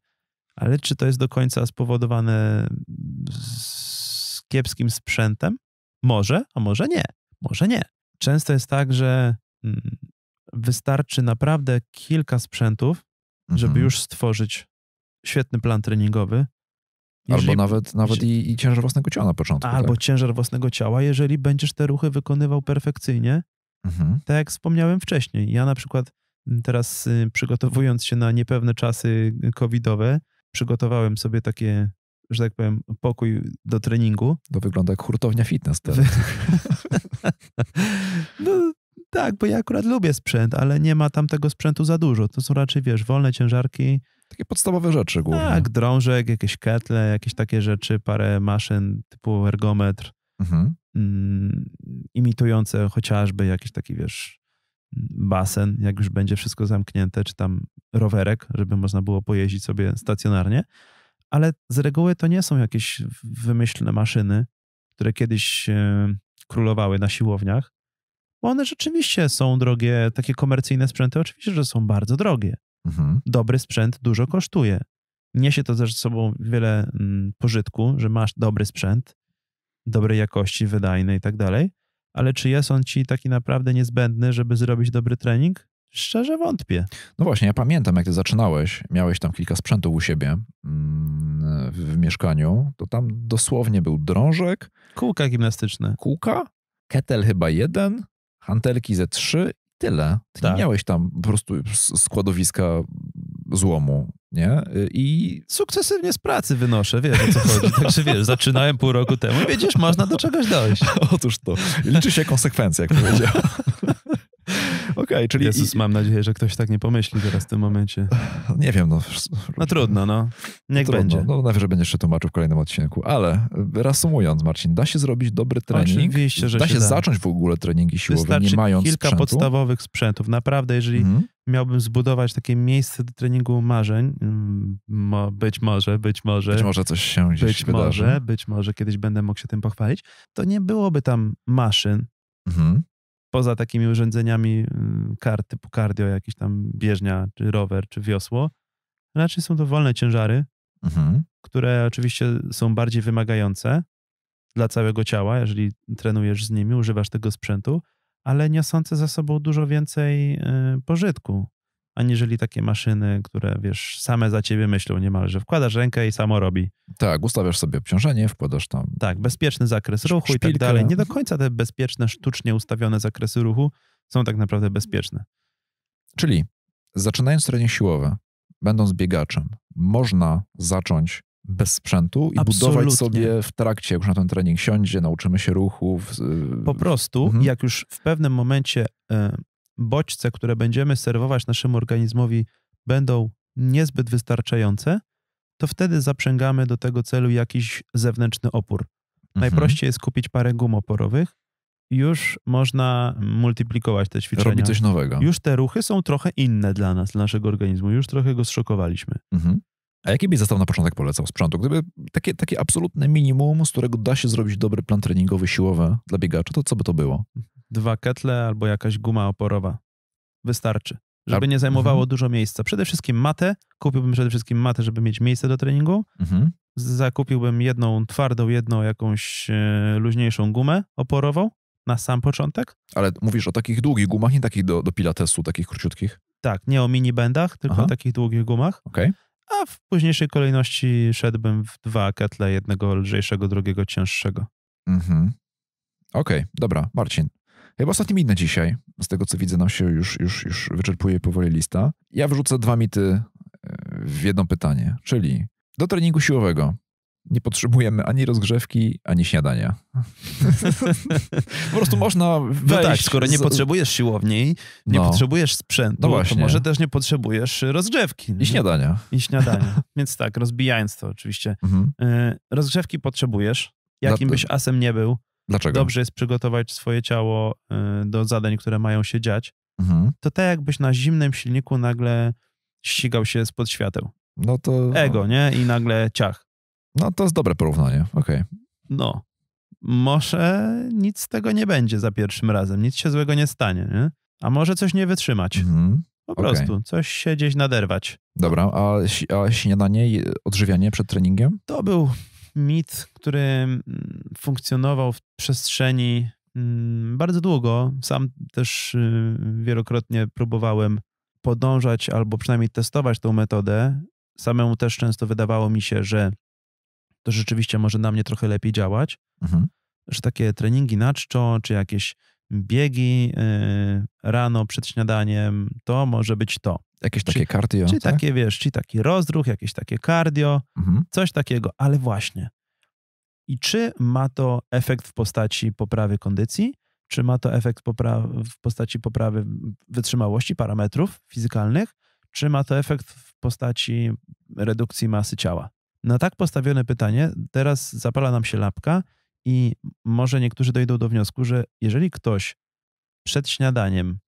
Speaker 2: Ale czy to jest do końca spowodowane z kiepskim sprzętem? Może, a może nie. Może nie. Często jest tak, że mm, wystarczy naprawdę kilka sprzętów, mhm. żeby już stworzyć świetny plan treningowy,
Speaker 1: jeżeli, albo nawet, nawet
Speaker 2: i, i, ciężar własnego ciała na początku. Tak. Albo tak? ciężar własnego ciała, jeżeli będziesz te ruchy wykonywał perfekcyjnie, mhm. tak jak wspomniałem wcześniej. Ja na przykład teraz y, przygotowując się na niepewne czasy covidowe, przygotowałem sobie takie, że tak powiem, pokój do treningu. To wygląda jak hurtownia fitness teraz. no tak, bo ja akurat lubię sprzęt, ale nie ma tam tego sprzętu za dużo. To są raczej, wiesz, wolne ciężarki, takie podstawowe rzeczy głównie. Tak, drążek, jakieś ketle, jakieś takie rzeczy, parę maszyn typu ergometr, mhm. Mm, imitujące chociażby jakiś taki, wiesz, basen, jak już będzie wszystko zamknięte, czy tam rowerek, żeby można było pojeździć sobie stacjonarnie. Ale z reguły to nie są jakieś wymyślne maszyny, które kiedyś e, królowały na siłowniach, bo one rzeczywiście są drogie, takie komercyjne sprzęty oczywiście, że są bardzo drogie. Mhm. Dobry sprzęt dużo kosztuje. Niesie to ze sobą wiele mm, pożytku, że masz dobry sprzęt, dobrej jakości, wydajny i tak dalej, ale czy jest on ci taki naprawdę niezbędny, żeby zrobić dobry trening? Szczerze wątpię.
Speaker 1: No właśnie, ja pamiętam, jak ty zaczynałeś, miałeś tam kilka sprzętów u siebie mm, w mieszkaniu, to tam dosłownie był drążek. Kółka gimnastyczne. Kółka, ketel chyba jeden, hantelki ze trzy tyle. Ty tak. nie miałeś tam po prostu składowiska złomu, nie? Y, I
Speaker 2: sukcesywnie z pracy wynoszę, wiesz o co chodzi. Także wiesz, zaczynałem pół roku temu, wiedziesz, można do czegoś dojść. Otóż to. Liczy się konsekwencja, jak powiedział. okay, czyli... Jezus, mam nadzieję, że ktoś tak nie pomyśli teraz w tym momencie. Nie wiem, no. No trudno, no.
Speaker 1: Niech trudno. będzie. No że będziesz się tłumaczył w kolejnym odcinku, ale reasumując, Marcin, da się zrobić dobry
Speaker 2: trening. Oczywiście, że da się, da. zacząć w ogóle treningi siłowe, Wystarczy nie mając kilka sprzętu. podstawowych sprzętów. Naprawdę, jeżeli mhm. miałbym zbudować takie miejsce do treningu marzeń, mm, być może, być może. Być może coś się gdzieś być wydarzy. Może, być może kiedyś będę mógł się tym pochwalić, to nie byłoby tam maszyn, Mhm poza takimi urządzeniami mm, kar typu cardio, jakiś tam bieżnia, czy rower, czy wiosło, raczej są to wolne ciężary, mhm. które oczywiście są bardziej wymagające dla całego ciała, jeżeli trenujesz z nimi, używasz tego sprzętu, ale niosące za sobą dużo więcej y, pożytku aniżeli takie maszyny, które wiesz, same za ciebie myślą niemalże. Wkładasz rękę i samo robi. Tak, ustawiasz sobie obciążenie, wkładasz tam. Tak, bezpieczny zakres ruchu szpilkę. i tak dalej. Nie do mhm. końca te bezpieczne, sztucznie ustawione zakresy ruchu są tak naprawdę mhm. bezpieczne.
Speaker 1: Czyli zaczynając trening siłowe, będąc biegaczem, można zacząć bez sprzętu i Absolutnie. budować sobie w trakcie, jak już na ten trening siądzie, nauczymy się ruchów. Po
Speaker 2: prostu, mhm. jak już w pewnym momencie bodźce, które będziemy serwować naszemu organizmowi, będą niezbyt wystarczające, to wtedy zaprzęgamy do tego celu jakiś zewnętrzny opór. Mhm. Najprościej jest kupić parę gum oporowych, już można multiplikować te ćwiczenia. Robi coś nowego. Już te ruchy są trochę inne dla nas, dla naszego organizmu. Już trochę go zszokowaliśmy. Mhm. A jaki
Speaker 1: byś zestaw na początek polecał sprzętu? Gdyby takie, takie absolutne minimum, z którego da się zrobić dobry plan treningowy, siłowy dla biegacza, to co by to było?
Speaker 2: dwa ketle albo jakaś guma oporowa. Wystarczy. Żeby nie zajmowało mhm. dużo miejsca. Przede wszystkim matę. Kupiłbym przede wszystkim matę, żeby mieć miejsce do treningu. Mhm. Zakupiłbym jedną twardą, jedną jakąś e, luźniejszą gumę oporową na sam początek.
Speaker 1: Ale mówisz o takich długich gumach, nie takich do, do pilatesu, takich króciutkich?
Speaker 2: Tak, nie o mini bendach, tylko Aha. o takich długich gumach. Okay. A w późniejszej kolejności szedłbym w dwa ketle, jednego lżejszego, drugiego cięższego. Mhm. Okej, okay,
Speaker 1: dobra, Marcin. Chyba ostatni na dzisiaj. Z tego co widzę, nam się już, już, już wyczerpuje powoli lista. Ja wrzucę dwa mity e, w jedno pytanie, czyli do treningu siłowego nie potrzebujemy ani rozgrzewki, ani śniadania.
Speaker 2: po prostu można wejść. No tak, skoro nie z... potrzebujesz siłowni, nie no. potrzebujesz no sprzętu, no to może też nie potrzebujesz rozgrzewki. I śniadania. I śniadania. Więc tak, rozbijając to oczywiście. Mhm. E, rozgrzewki potrzebujesz, jakim byś asem nie był, Dlaczego? Dobrze jest przygotować swoje ciało y, do zadań, które mają się dziać. Mhm. To tak jakbyś na zimnym silniku nagle ścigał się spod świateł. No to... Ego, nie? I nagle ciach. No to jest dobre porównanie, okej. Okay. No. Może nic z tego nie będzie za pierwszym razem, nic się złego nie stanie, nie? A może coś nie wytrzymać. Mhm. Po okay. prostu, coś się gdzieś naderwać.
Speaker 1: Dobra, a, a śniadanie, odżywianie przed treningiem?
Speaker 2: To był mit, który mm, funkcjonował w przestrzeni mm, bardzo długo. Sam też y, wielokrotnie próbowałem podążać albo przynajmniej testować tą metodę. Samemu też często wydawało mi się, że to rzeczywiście może na mnie trochę lepiej działać, mhm. że takie treningi na czczo, czy jakieś biegi y, rano przed śniadaniem, to może być to. Jakieś takie cardio. Czy tak? takie, wiesz, czy taki rozruch, jakieś takie cardio, mhm. coś takiego, ale właśnie. I czy ma to efekt w postaci poprawy kondycji, czy ma to efekt w postaci poprawy wytrzymałości parametrów fizykalnych, czy ma to efekt w postaci redukcji masy ciała? Na tak postawione pytanie teraz zapala nam się lapka i może niektórzy dojdą do wniosku, że jeżeli ktoś przed śniadaniem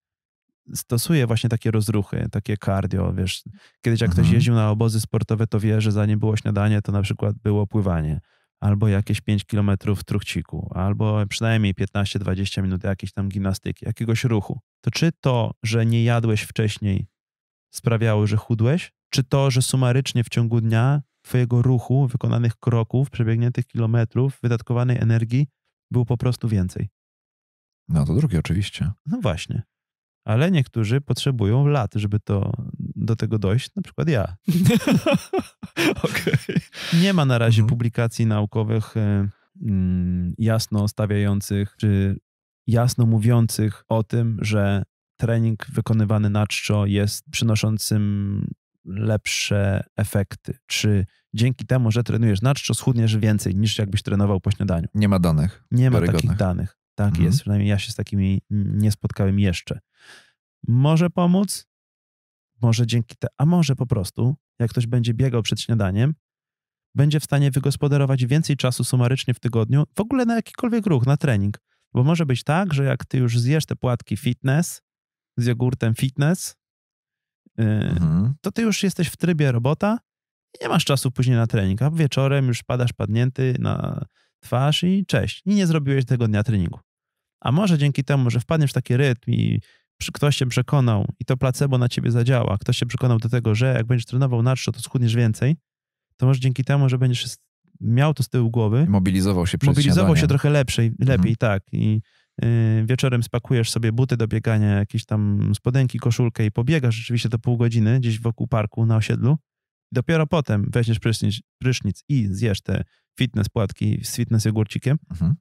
Speaker 2: stosuje właśnie takie rozruchy, takie cardio, wiesz, kiedyś jak mhm. ktoś jeździł na obozy sportowe, to wie, że zanim było śniadanie, to na przykład było pływanie, albo jakieś 5 kilometrów w truchciku, albo przynajmniej 15-20 minut jakiejś tam gimnastyki, jakiegoś ruchu. To czy to, że nie jadłeś wcześniej sprawiało, że chudłeś? Czy to, że sumarycznie w ciągu dnia Twojego ruchu, wykonanych kroków, przebiegniętych kilometrów, wydatkowanej energii było po prostu więcej. No to drugi oczywiście. No właśnie. Ale niektórzy potrzebują lat, żeby to, do tego dojść, na przykład ja. okay. Nie ma na razie mhm. publikacji naukowych y, mm, jasno stawiających czy jasno mówiących o tym, że trening wykonywany na czczo jest przynoszącym lepsze efekty? Czy dzięki temu, że trenujesz na czczo, schudniesz więcej niż jakbyś trenował po śniadaniu? Nie ma danych. Nie ma takich danych. Tak mhm. jest. Przynajmniej ja się z takimi nie spotkałem jeszcze. Może pomóc? Może dzięki temu, a może po prostu, jak ktoś będzie biegał przed śniadaniem, będzie w stanie wygospodarować więcej czasu sumarycznie w tygodniu, w ogóle na jakikolwiek ruch, na trening. Bo może być tak, że jak ty już zjesz te płatki fitness z jogurtem fitness, E, mhm. to ty już jesteś w trybie robota i nie masz czasu później na trening, a wieczorem już padasz padnięty na twarz i cześć. I nie zrobiłeś tego dnia treningu. A może dzięki temu, że wpadniesz w taki rytm i ktoś cię przekonał i to placebo na ciebie zadziała, ktoś cię przekonał do tego, że jak będziesz trenował na to schudniesz więcej, to może dzięki temu, że będziesz miał to z tyłu głowy. Mobilizował się przed Mobilizował się trochę lepszej, lepiej, mhm. tak. I Y, wieczorem spakujesz sobie buty do biegania, jakieś tam spodenki, koszulkę i pobiegasz rzeczywiście do pół godziny gdzieś wokół parku na osiedlu. Dopiero potem weźmiesz prysznic, prysznic i zjesz te fitness płatki z fitness jogurcikiem, mhm.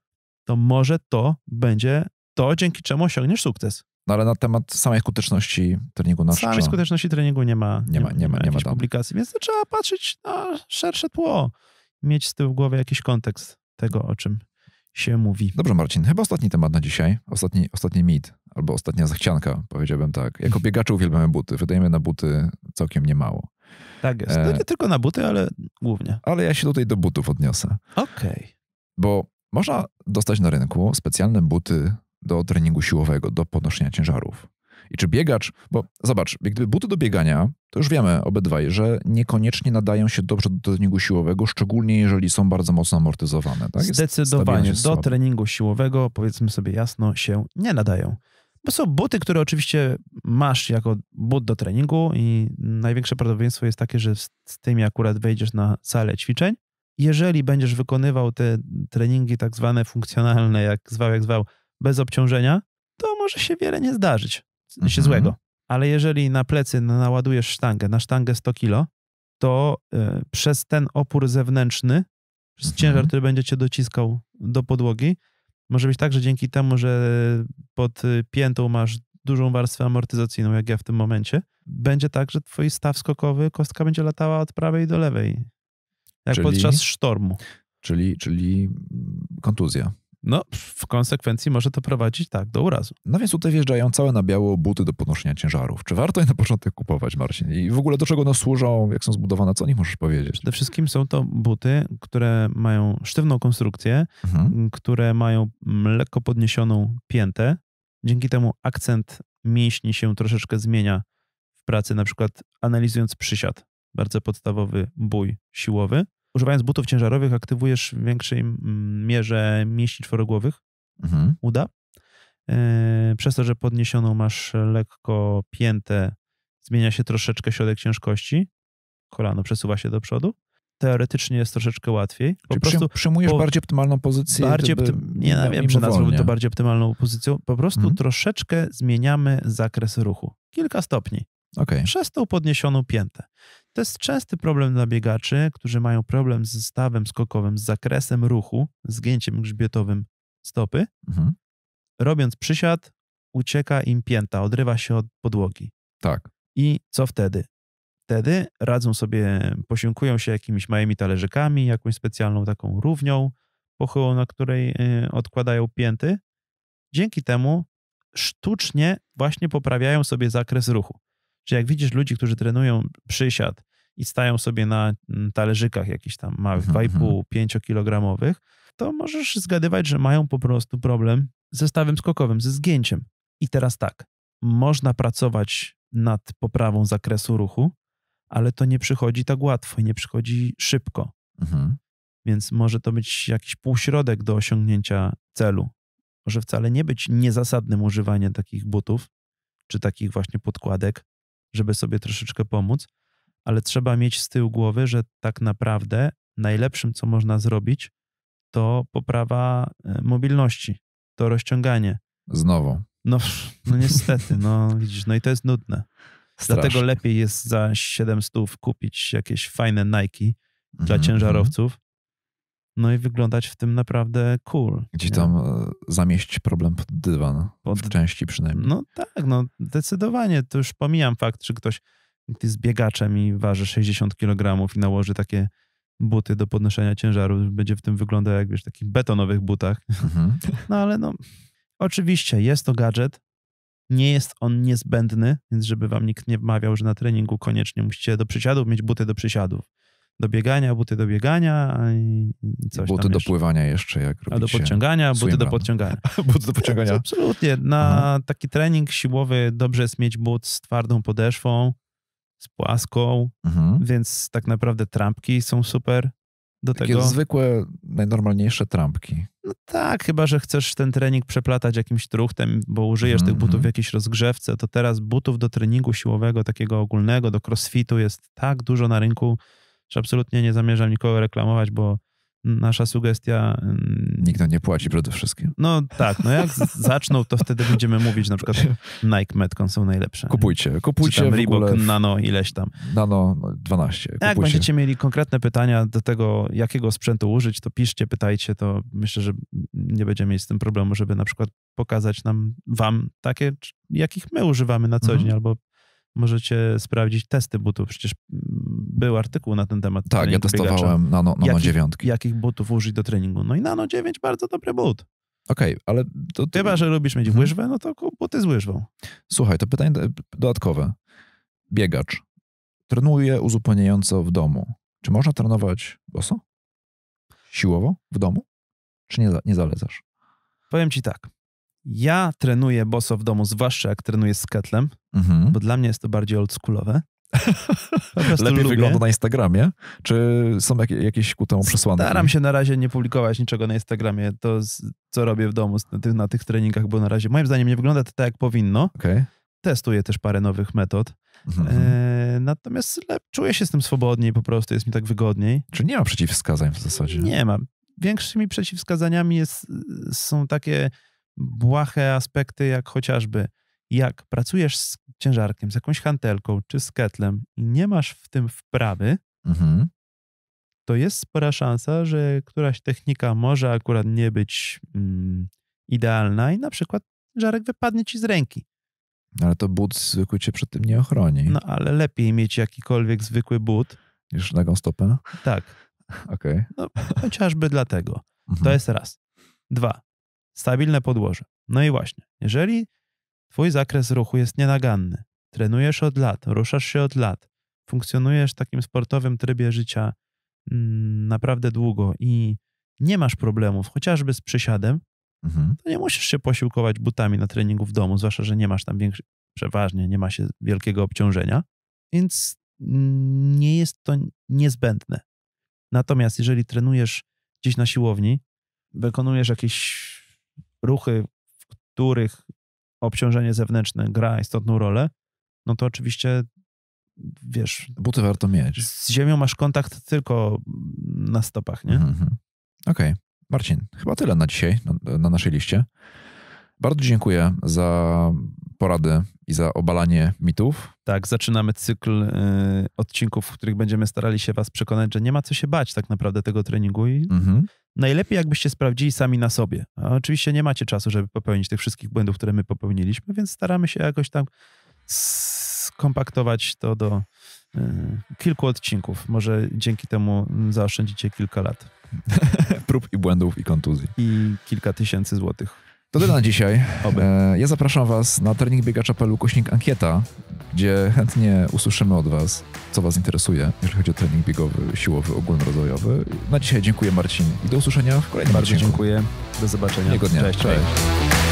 Speaker 2: to może to będzie to, dzięki czemu osiągniesz sukces. No ale na temat samej skuteczności treningu na Samej skuteczności treningu nie ma, nie, nie ma, nie ma, nie ma, publikacji, więc trzeba patrzeć na szersze tło, mieć z tyłu głowy jakiś kontekst tego, o czym się mówi. Dobrze, Marcin, chyba ostatni temat na dzisiaj.
Speaker 1: Ostatni, ostatni mit, albo ostatnia zachcianka, powiedziałbym tak. Jako biegacze uwielbiamy buty. Wydajemy na buty całkiem niemało.
Speaker 2: Tak jest. E, no nie tylko na buty, ale
Speaker 1: głównie. Ale ja się tutaj do butów odniosę. Okej. Okay. Bo można dostać na rynku specjalne buty do treningu siłowego, do podnoszenia ciężarów. I czy biegacz, bo zobacz, gdyby buty do biegania, to już wiemy obydwaj, że niekoniecznie nadają się dobrze do treningu siłowego, szczególnie jeżeli są bardzo mocno amortyzowane. Tak? Zdecydowanie. Do
Speaker 2: treningu siłowego, powiedzmy sobie jasno, się nie nadają. Bo są buty, które oczywiście masz jako but do treningu i największe prawdopodobieństwo jest takie, że z tymi akurat wejdziesz na salę ćwiczeń. Jeżeli będziesz wykonywał te treningi tak zwane funkcjonalne, jak zwał, jak zwał, bez obciążenia, to może się wiele nie zdarzyć się mhm. złego. Ale jeżeli na plecy naładujesz sztangę, na sztangę 100 kilo, to y, przez ten opór zewnętrzny, przez mhm. ciężar, który będzie cię dociskał do podłogi, może być tak, że dzięki temu, że pod y, piętą masz dużą warstwę amortyzacyjną, jak ja w tym momencie, będzie tak, że twój staw skokowy, kostka będzie latała od prawej do lewej. Jak czyli, podczas
Speaker 1: sztormu. Czyli, czyli mm, kontuzja
Speaker 2: no w konsekwencji może to prowadzić tak do urazu.
Speaker 1: No więc tutaj wjeżdżają całe na biało buty do podnoszenia ciężarów.
Speaker 2: Czy warto je na początek kupować, Marcin? I w ogóle do czego one służą, jak są zbudowane, co o nich możesz powiedzieć? Przede wszystkim są to buty, które mają sztywną konstrukcję, mhm. które mają lekko podniesioną piętę. Dzięki temu akcent mięśni się troszeczkę zmienia w pracy, na przykład analizując przysiad. Bardzo podstawowy bój siłowy używając butów ciężarowych aktywujesz w większej mierze mięśni czworogłowych, mhm. uda. E, przez to, że podniesioną masz lekko piętę, zmienia się troszeczkę środek ciężkości, kolano przesuwa się do przodu. Teoretycznie jest troszeczkę łatwiej. Po Czyli prostu przyjmujesz po, bardziej optymalną pozycję. Bardziej opty- nie no, wiem, czy nazwałbym to bardziej optymalną pozycją. Po prostu mhm. troszeczkę zmieniamy zakres ruchu. Kilka stopni. Okay. Przez tą podniesioną piętę. To jest częsty problem dla biegaczy, którzy mają problem z stawem skokowym, z zakresem ruchu, zgięciem grzbietowym stopy. Mhm. Robiąc przysiad, ucieka im pięta, odrywa się od podłogi. Tak. I co wtedy? Wtedy radzą sobie, posiłkują się jakimiś małymi talerzykami, jakąś specjalną taką równią, pochyłą, na której y, odkładają pięty. Dzięki temu sztucznie właśnie poprawiają sobie zakres ruchu że jak widzisz ludzi, którzy trenują przysiad i stają sobie na mm, talerzykach jakichś tam małych, 2,5-5 mhm, mhm. kilogramowych, to możesz zgadywać, że mają po prostu problem ze stawem skokowym, ze zgięciem. I teraz tak, można pracować nad poprawą zakresu ruchu, ale to nie przychodzi tak łatwo i nie przychodzi szybko. Mhm. Więc może to być jakiś półśrodek do osiągnięcia celu. Może wcale nie być niezasadnym używanie takich butów czy takich właśnie podkładek, żeby sobie troszeczkę pomóc, ale trzeba mieć z tyłu głowy, że tak naprawdę najlepszym, co można zrobić, to poprawa e, mobilności, to rozciąganie. Znowu. No, no niestety, no widzisz, no i to jest nudne. Strasznie. Dlatego lepiej jest za 700 kupić jakieś fajne Nike dla mm -hmm. ciężarowców, no i wyglądać w tym naprawdę cool. Gdzie nie? tam e,
Speaker 1: zamieść problem pod dywan, pod... w części przynajmniej.
Speaker 2: No tak, no zdecydowanie. To już pomijam fakt, że ktoś ty z biegaczem i waży 60 kg i nałoży takie buty do podnoszenia ciężaru, będzie w tym wyglądał jak, wiesz, w takich betonowych butach. Mhm. No ale no, oczywiście jest to gadżet, nie jest on niezbędny, więc żeby wam nikt nie wmawiał, że na treningu koniecznie musicie do przysiadów mieć buty do przysiadów do biegania, buty do biegania i
Speaker 1: coś buty do pływania jeszcze, jak robicie. A do podciągania, buty do
Speaker 2: podciągania. buty do podciągania. Absolutnie. Na Aha. taki trening siłowy dobrze jest mieć but z twardą podeszwą, z płaską, mhm. więc tak naprawdę trampki są super do Takie tego.
Speaker 1: zwykłe, najnormalniejsze trampki. No
Speaker 2: tak, chyba, że chcesz ten trening przeplatać jakimś truchtem, bo użyjesz mhm, tych butów w mhm. jakiejś rozgrzewce, to teraz butów do treningu siłowego, takiego ogólnego, do crossfitu jest tak dużo na rynku, że absolutnie nie zamierzam nikogo reklamować, bo nasza sugestia. Mm,
Speaker 1: Nikt nam nie płaci przede wszystkim.
Speaker 2: No tak, no jak zaczną, to wtedy będziemy mówić na przykład Nike Metcon są najlepsze. Kupujcie, kupujcie. Czy tam Reebok, w... Nano, ileś tam. Nano 12. No, kupujcie. Jak będziecie mieli konkretne pytania do tego, jakiego sprzętu użyć, to piszcie, pytajcie, to myślę, że nie będziemy mieć z tym problemu, żeby na przykład pokazać nam wam takie, jakich my używamy na co mhm. dzień, albo możecie sprawdzić testy butów. Przecież mm, był artykuł na ten temat. Tak, ja testowałem Nano, nano jakich, 9. Jakich butów użyć do treningu? No i Nano 9 bardzo dobry but. Okej, okay, ale to... Ty... Chyba, że lubisz mieć hmm. łyżwę, no to buty z łyżwą. Słuchaj, to pytanie
Speaker 1: dodatkowe. Biegacz trenuje uzupełniająco w domu. Czy można trenować boso? Siłowo? W domu? Czy nie, nie zalecasz?
Speaker 2: Powiem ci tak. Ja trenuję boso w domu, zwłaszcza jak trenuję z ketlem, mhm. bo dla mnie jest to bardziej oldschoolowe. Lepiej lubię. wygląda na Instagramie? Czy
Speaker 1: są jakieś ku temu przesłanki? Staram się
Speaker 2: na razie nie publikować niczego na Instagramie. To, z, co robię w domu na tych, na tych, treningach, bo na razie moim zdaniem nie wygląda to tak, jak powinno. Okay. Testuję też parę nowych metod. Mhm. E, natomiast lep, czuję się z tym swobodniej po prostu, jest mi tak wygodniej. Czy nie ma przeciwwskazań w zasadzie? Nie ma. Większymi przeciwwskazaniami jest, są takie błahe aspekty, jak chociażby jak pracujesz z ciężarkiem, z jakąś hantelką czy z ketlem i nie masz w tym wprawy, mhm. to jest spora szansa, że któraś technika może akurat nie być mm, idealna i na przykład żarek wypadnie ci z ręki.
Speaker 1: No, ale to but zwykły cię przed tym nie ochroni.
Speaker 2: No ale lepiej mieć jakikolwiek zwykły but. Niż nagą stopę? Tak. Okej. Okay. No, chociażby dlatego. Mhm. To jest raz. Dwa stabilne podłoże. No i właśnie, jeżeli twój zakres ruchu jest nienaganny, trenujesz od lat, ruszasz się od lat, funkcjonujesz w takim sportowym trybie życia mm, naprawdę długo i nie masz problemów, chociażby z przysiadem, mhm. to nie musisz się posiłkować butami na treningu w domu, zwłaszcza, że nie masz tam większych, przeważnie nie ma się wielkiego obciążenia, więc mm, nie jest to niezbędne. Natomiast jeżeli trenujesz gdzieś na siłowni, wykonujesz jakieś ruchy, w których obciążenie zewnętrzne gra istotną rolę, no to oczywiście wiesz. Buty warto mieć. Z ziemią masz kontakt tylko na stopach, nie? Mm -hmm.
Speaker 1: Okej. Okay. Marcin, chyba tyle na dzisiaj, na, na naszej liście. Bardzo dziękuję za porady i za obalanie
Speaker 2: mitów. Tak, zaczynamy cykl y, odcinków, w których będziemy starali się Was przekonać, że nie ma co się bać tak naprawdę tego treningu i mm -hmm. Najlepiej, jakbyście sprawdzili sami na sobie. A oczywiście nie macie czasu, żeby popełnić tych wszystkich błędów, które my popełniliśmy, więc staramy się jakoś tam skompaktować to do y, kilku odcinków. Może dzięki temu mm, zaoszczędzicie kilka lat.
Speaker 1: Prób i błędów i kontuzji. I kilka tysięcy złotych. To tyle na dzisiaj. Oby. E, ja zapraszam Was na trening biegacza pelu kośnik ankieta, gdzie chętnie usłyszymy od Was, co Was interesuje, jeżeli chodzi o trening biegowy, siłowy, ogólnorozwojowy. Na dzisiaj dziękuję Marcin i do usłyszenia w kolejnym Bardzo odcinku. dziękuję. Do zobaczenia. Miłego dnia. Cześć. Cześć. Cześć.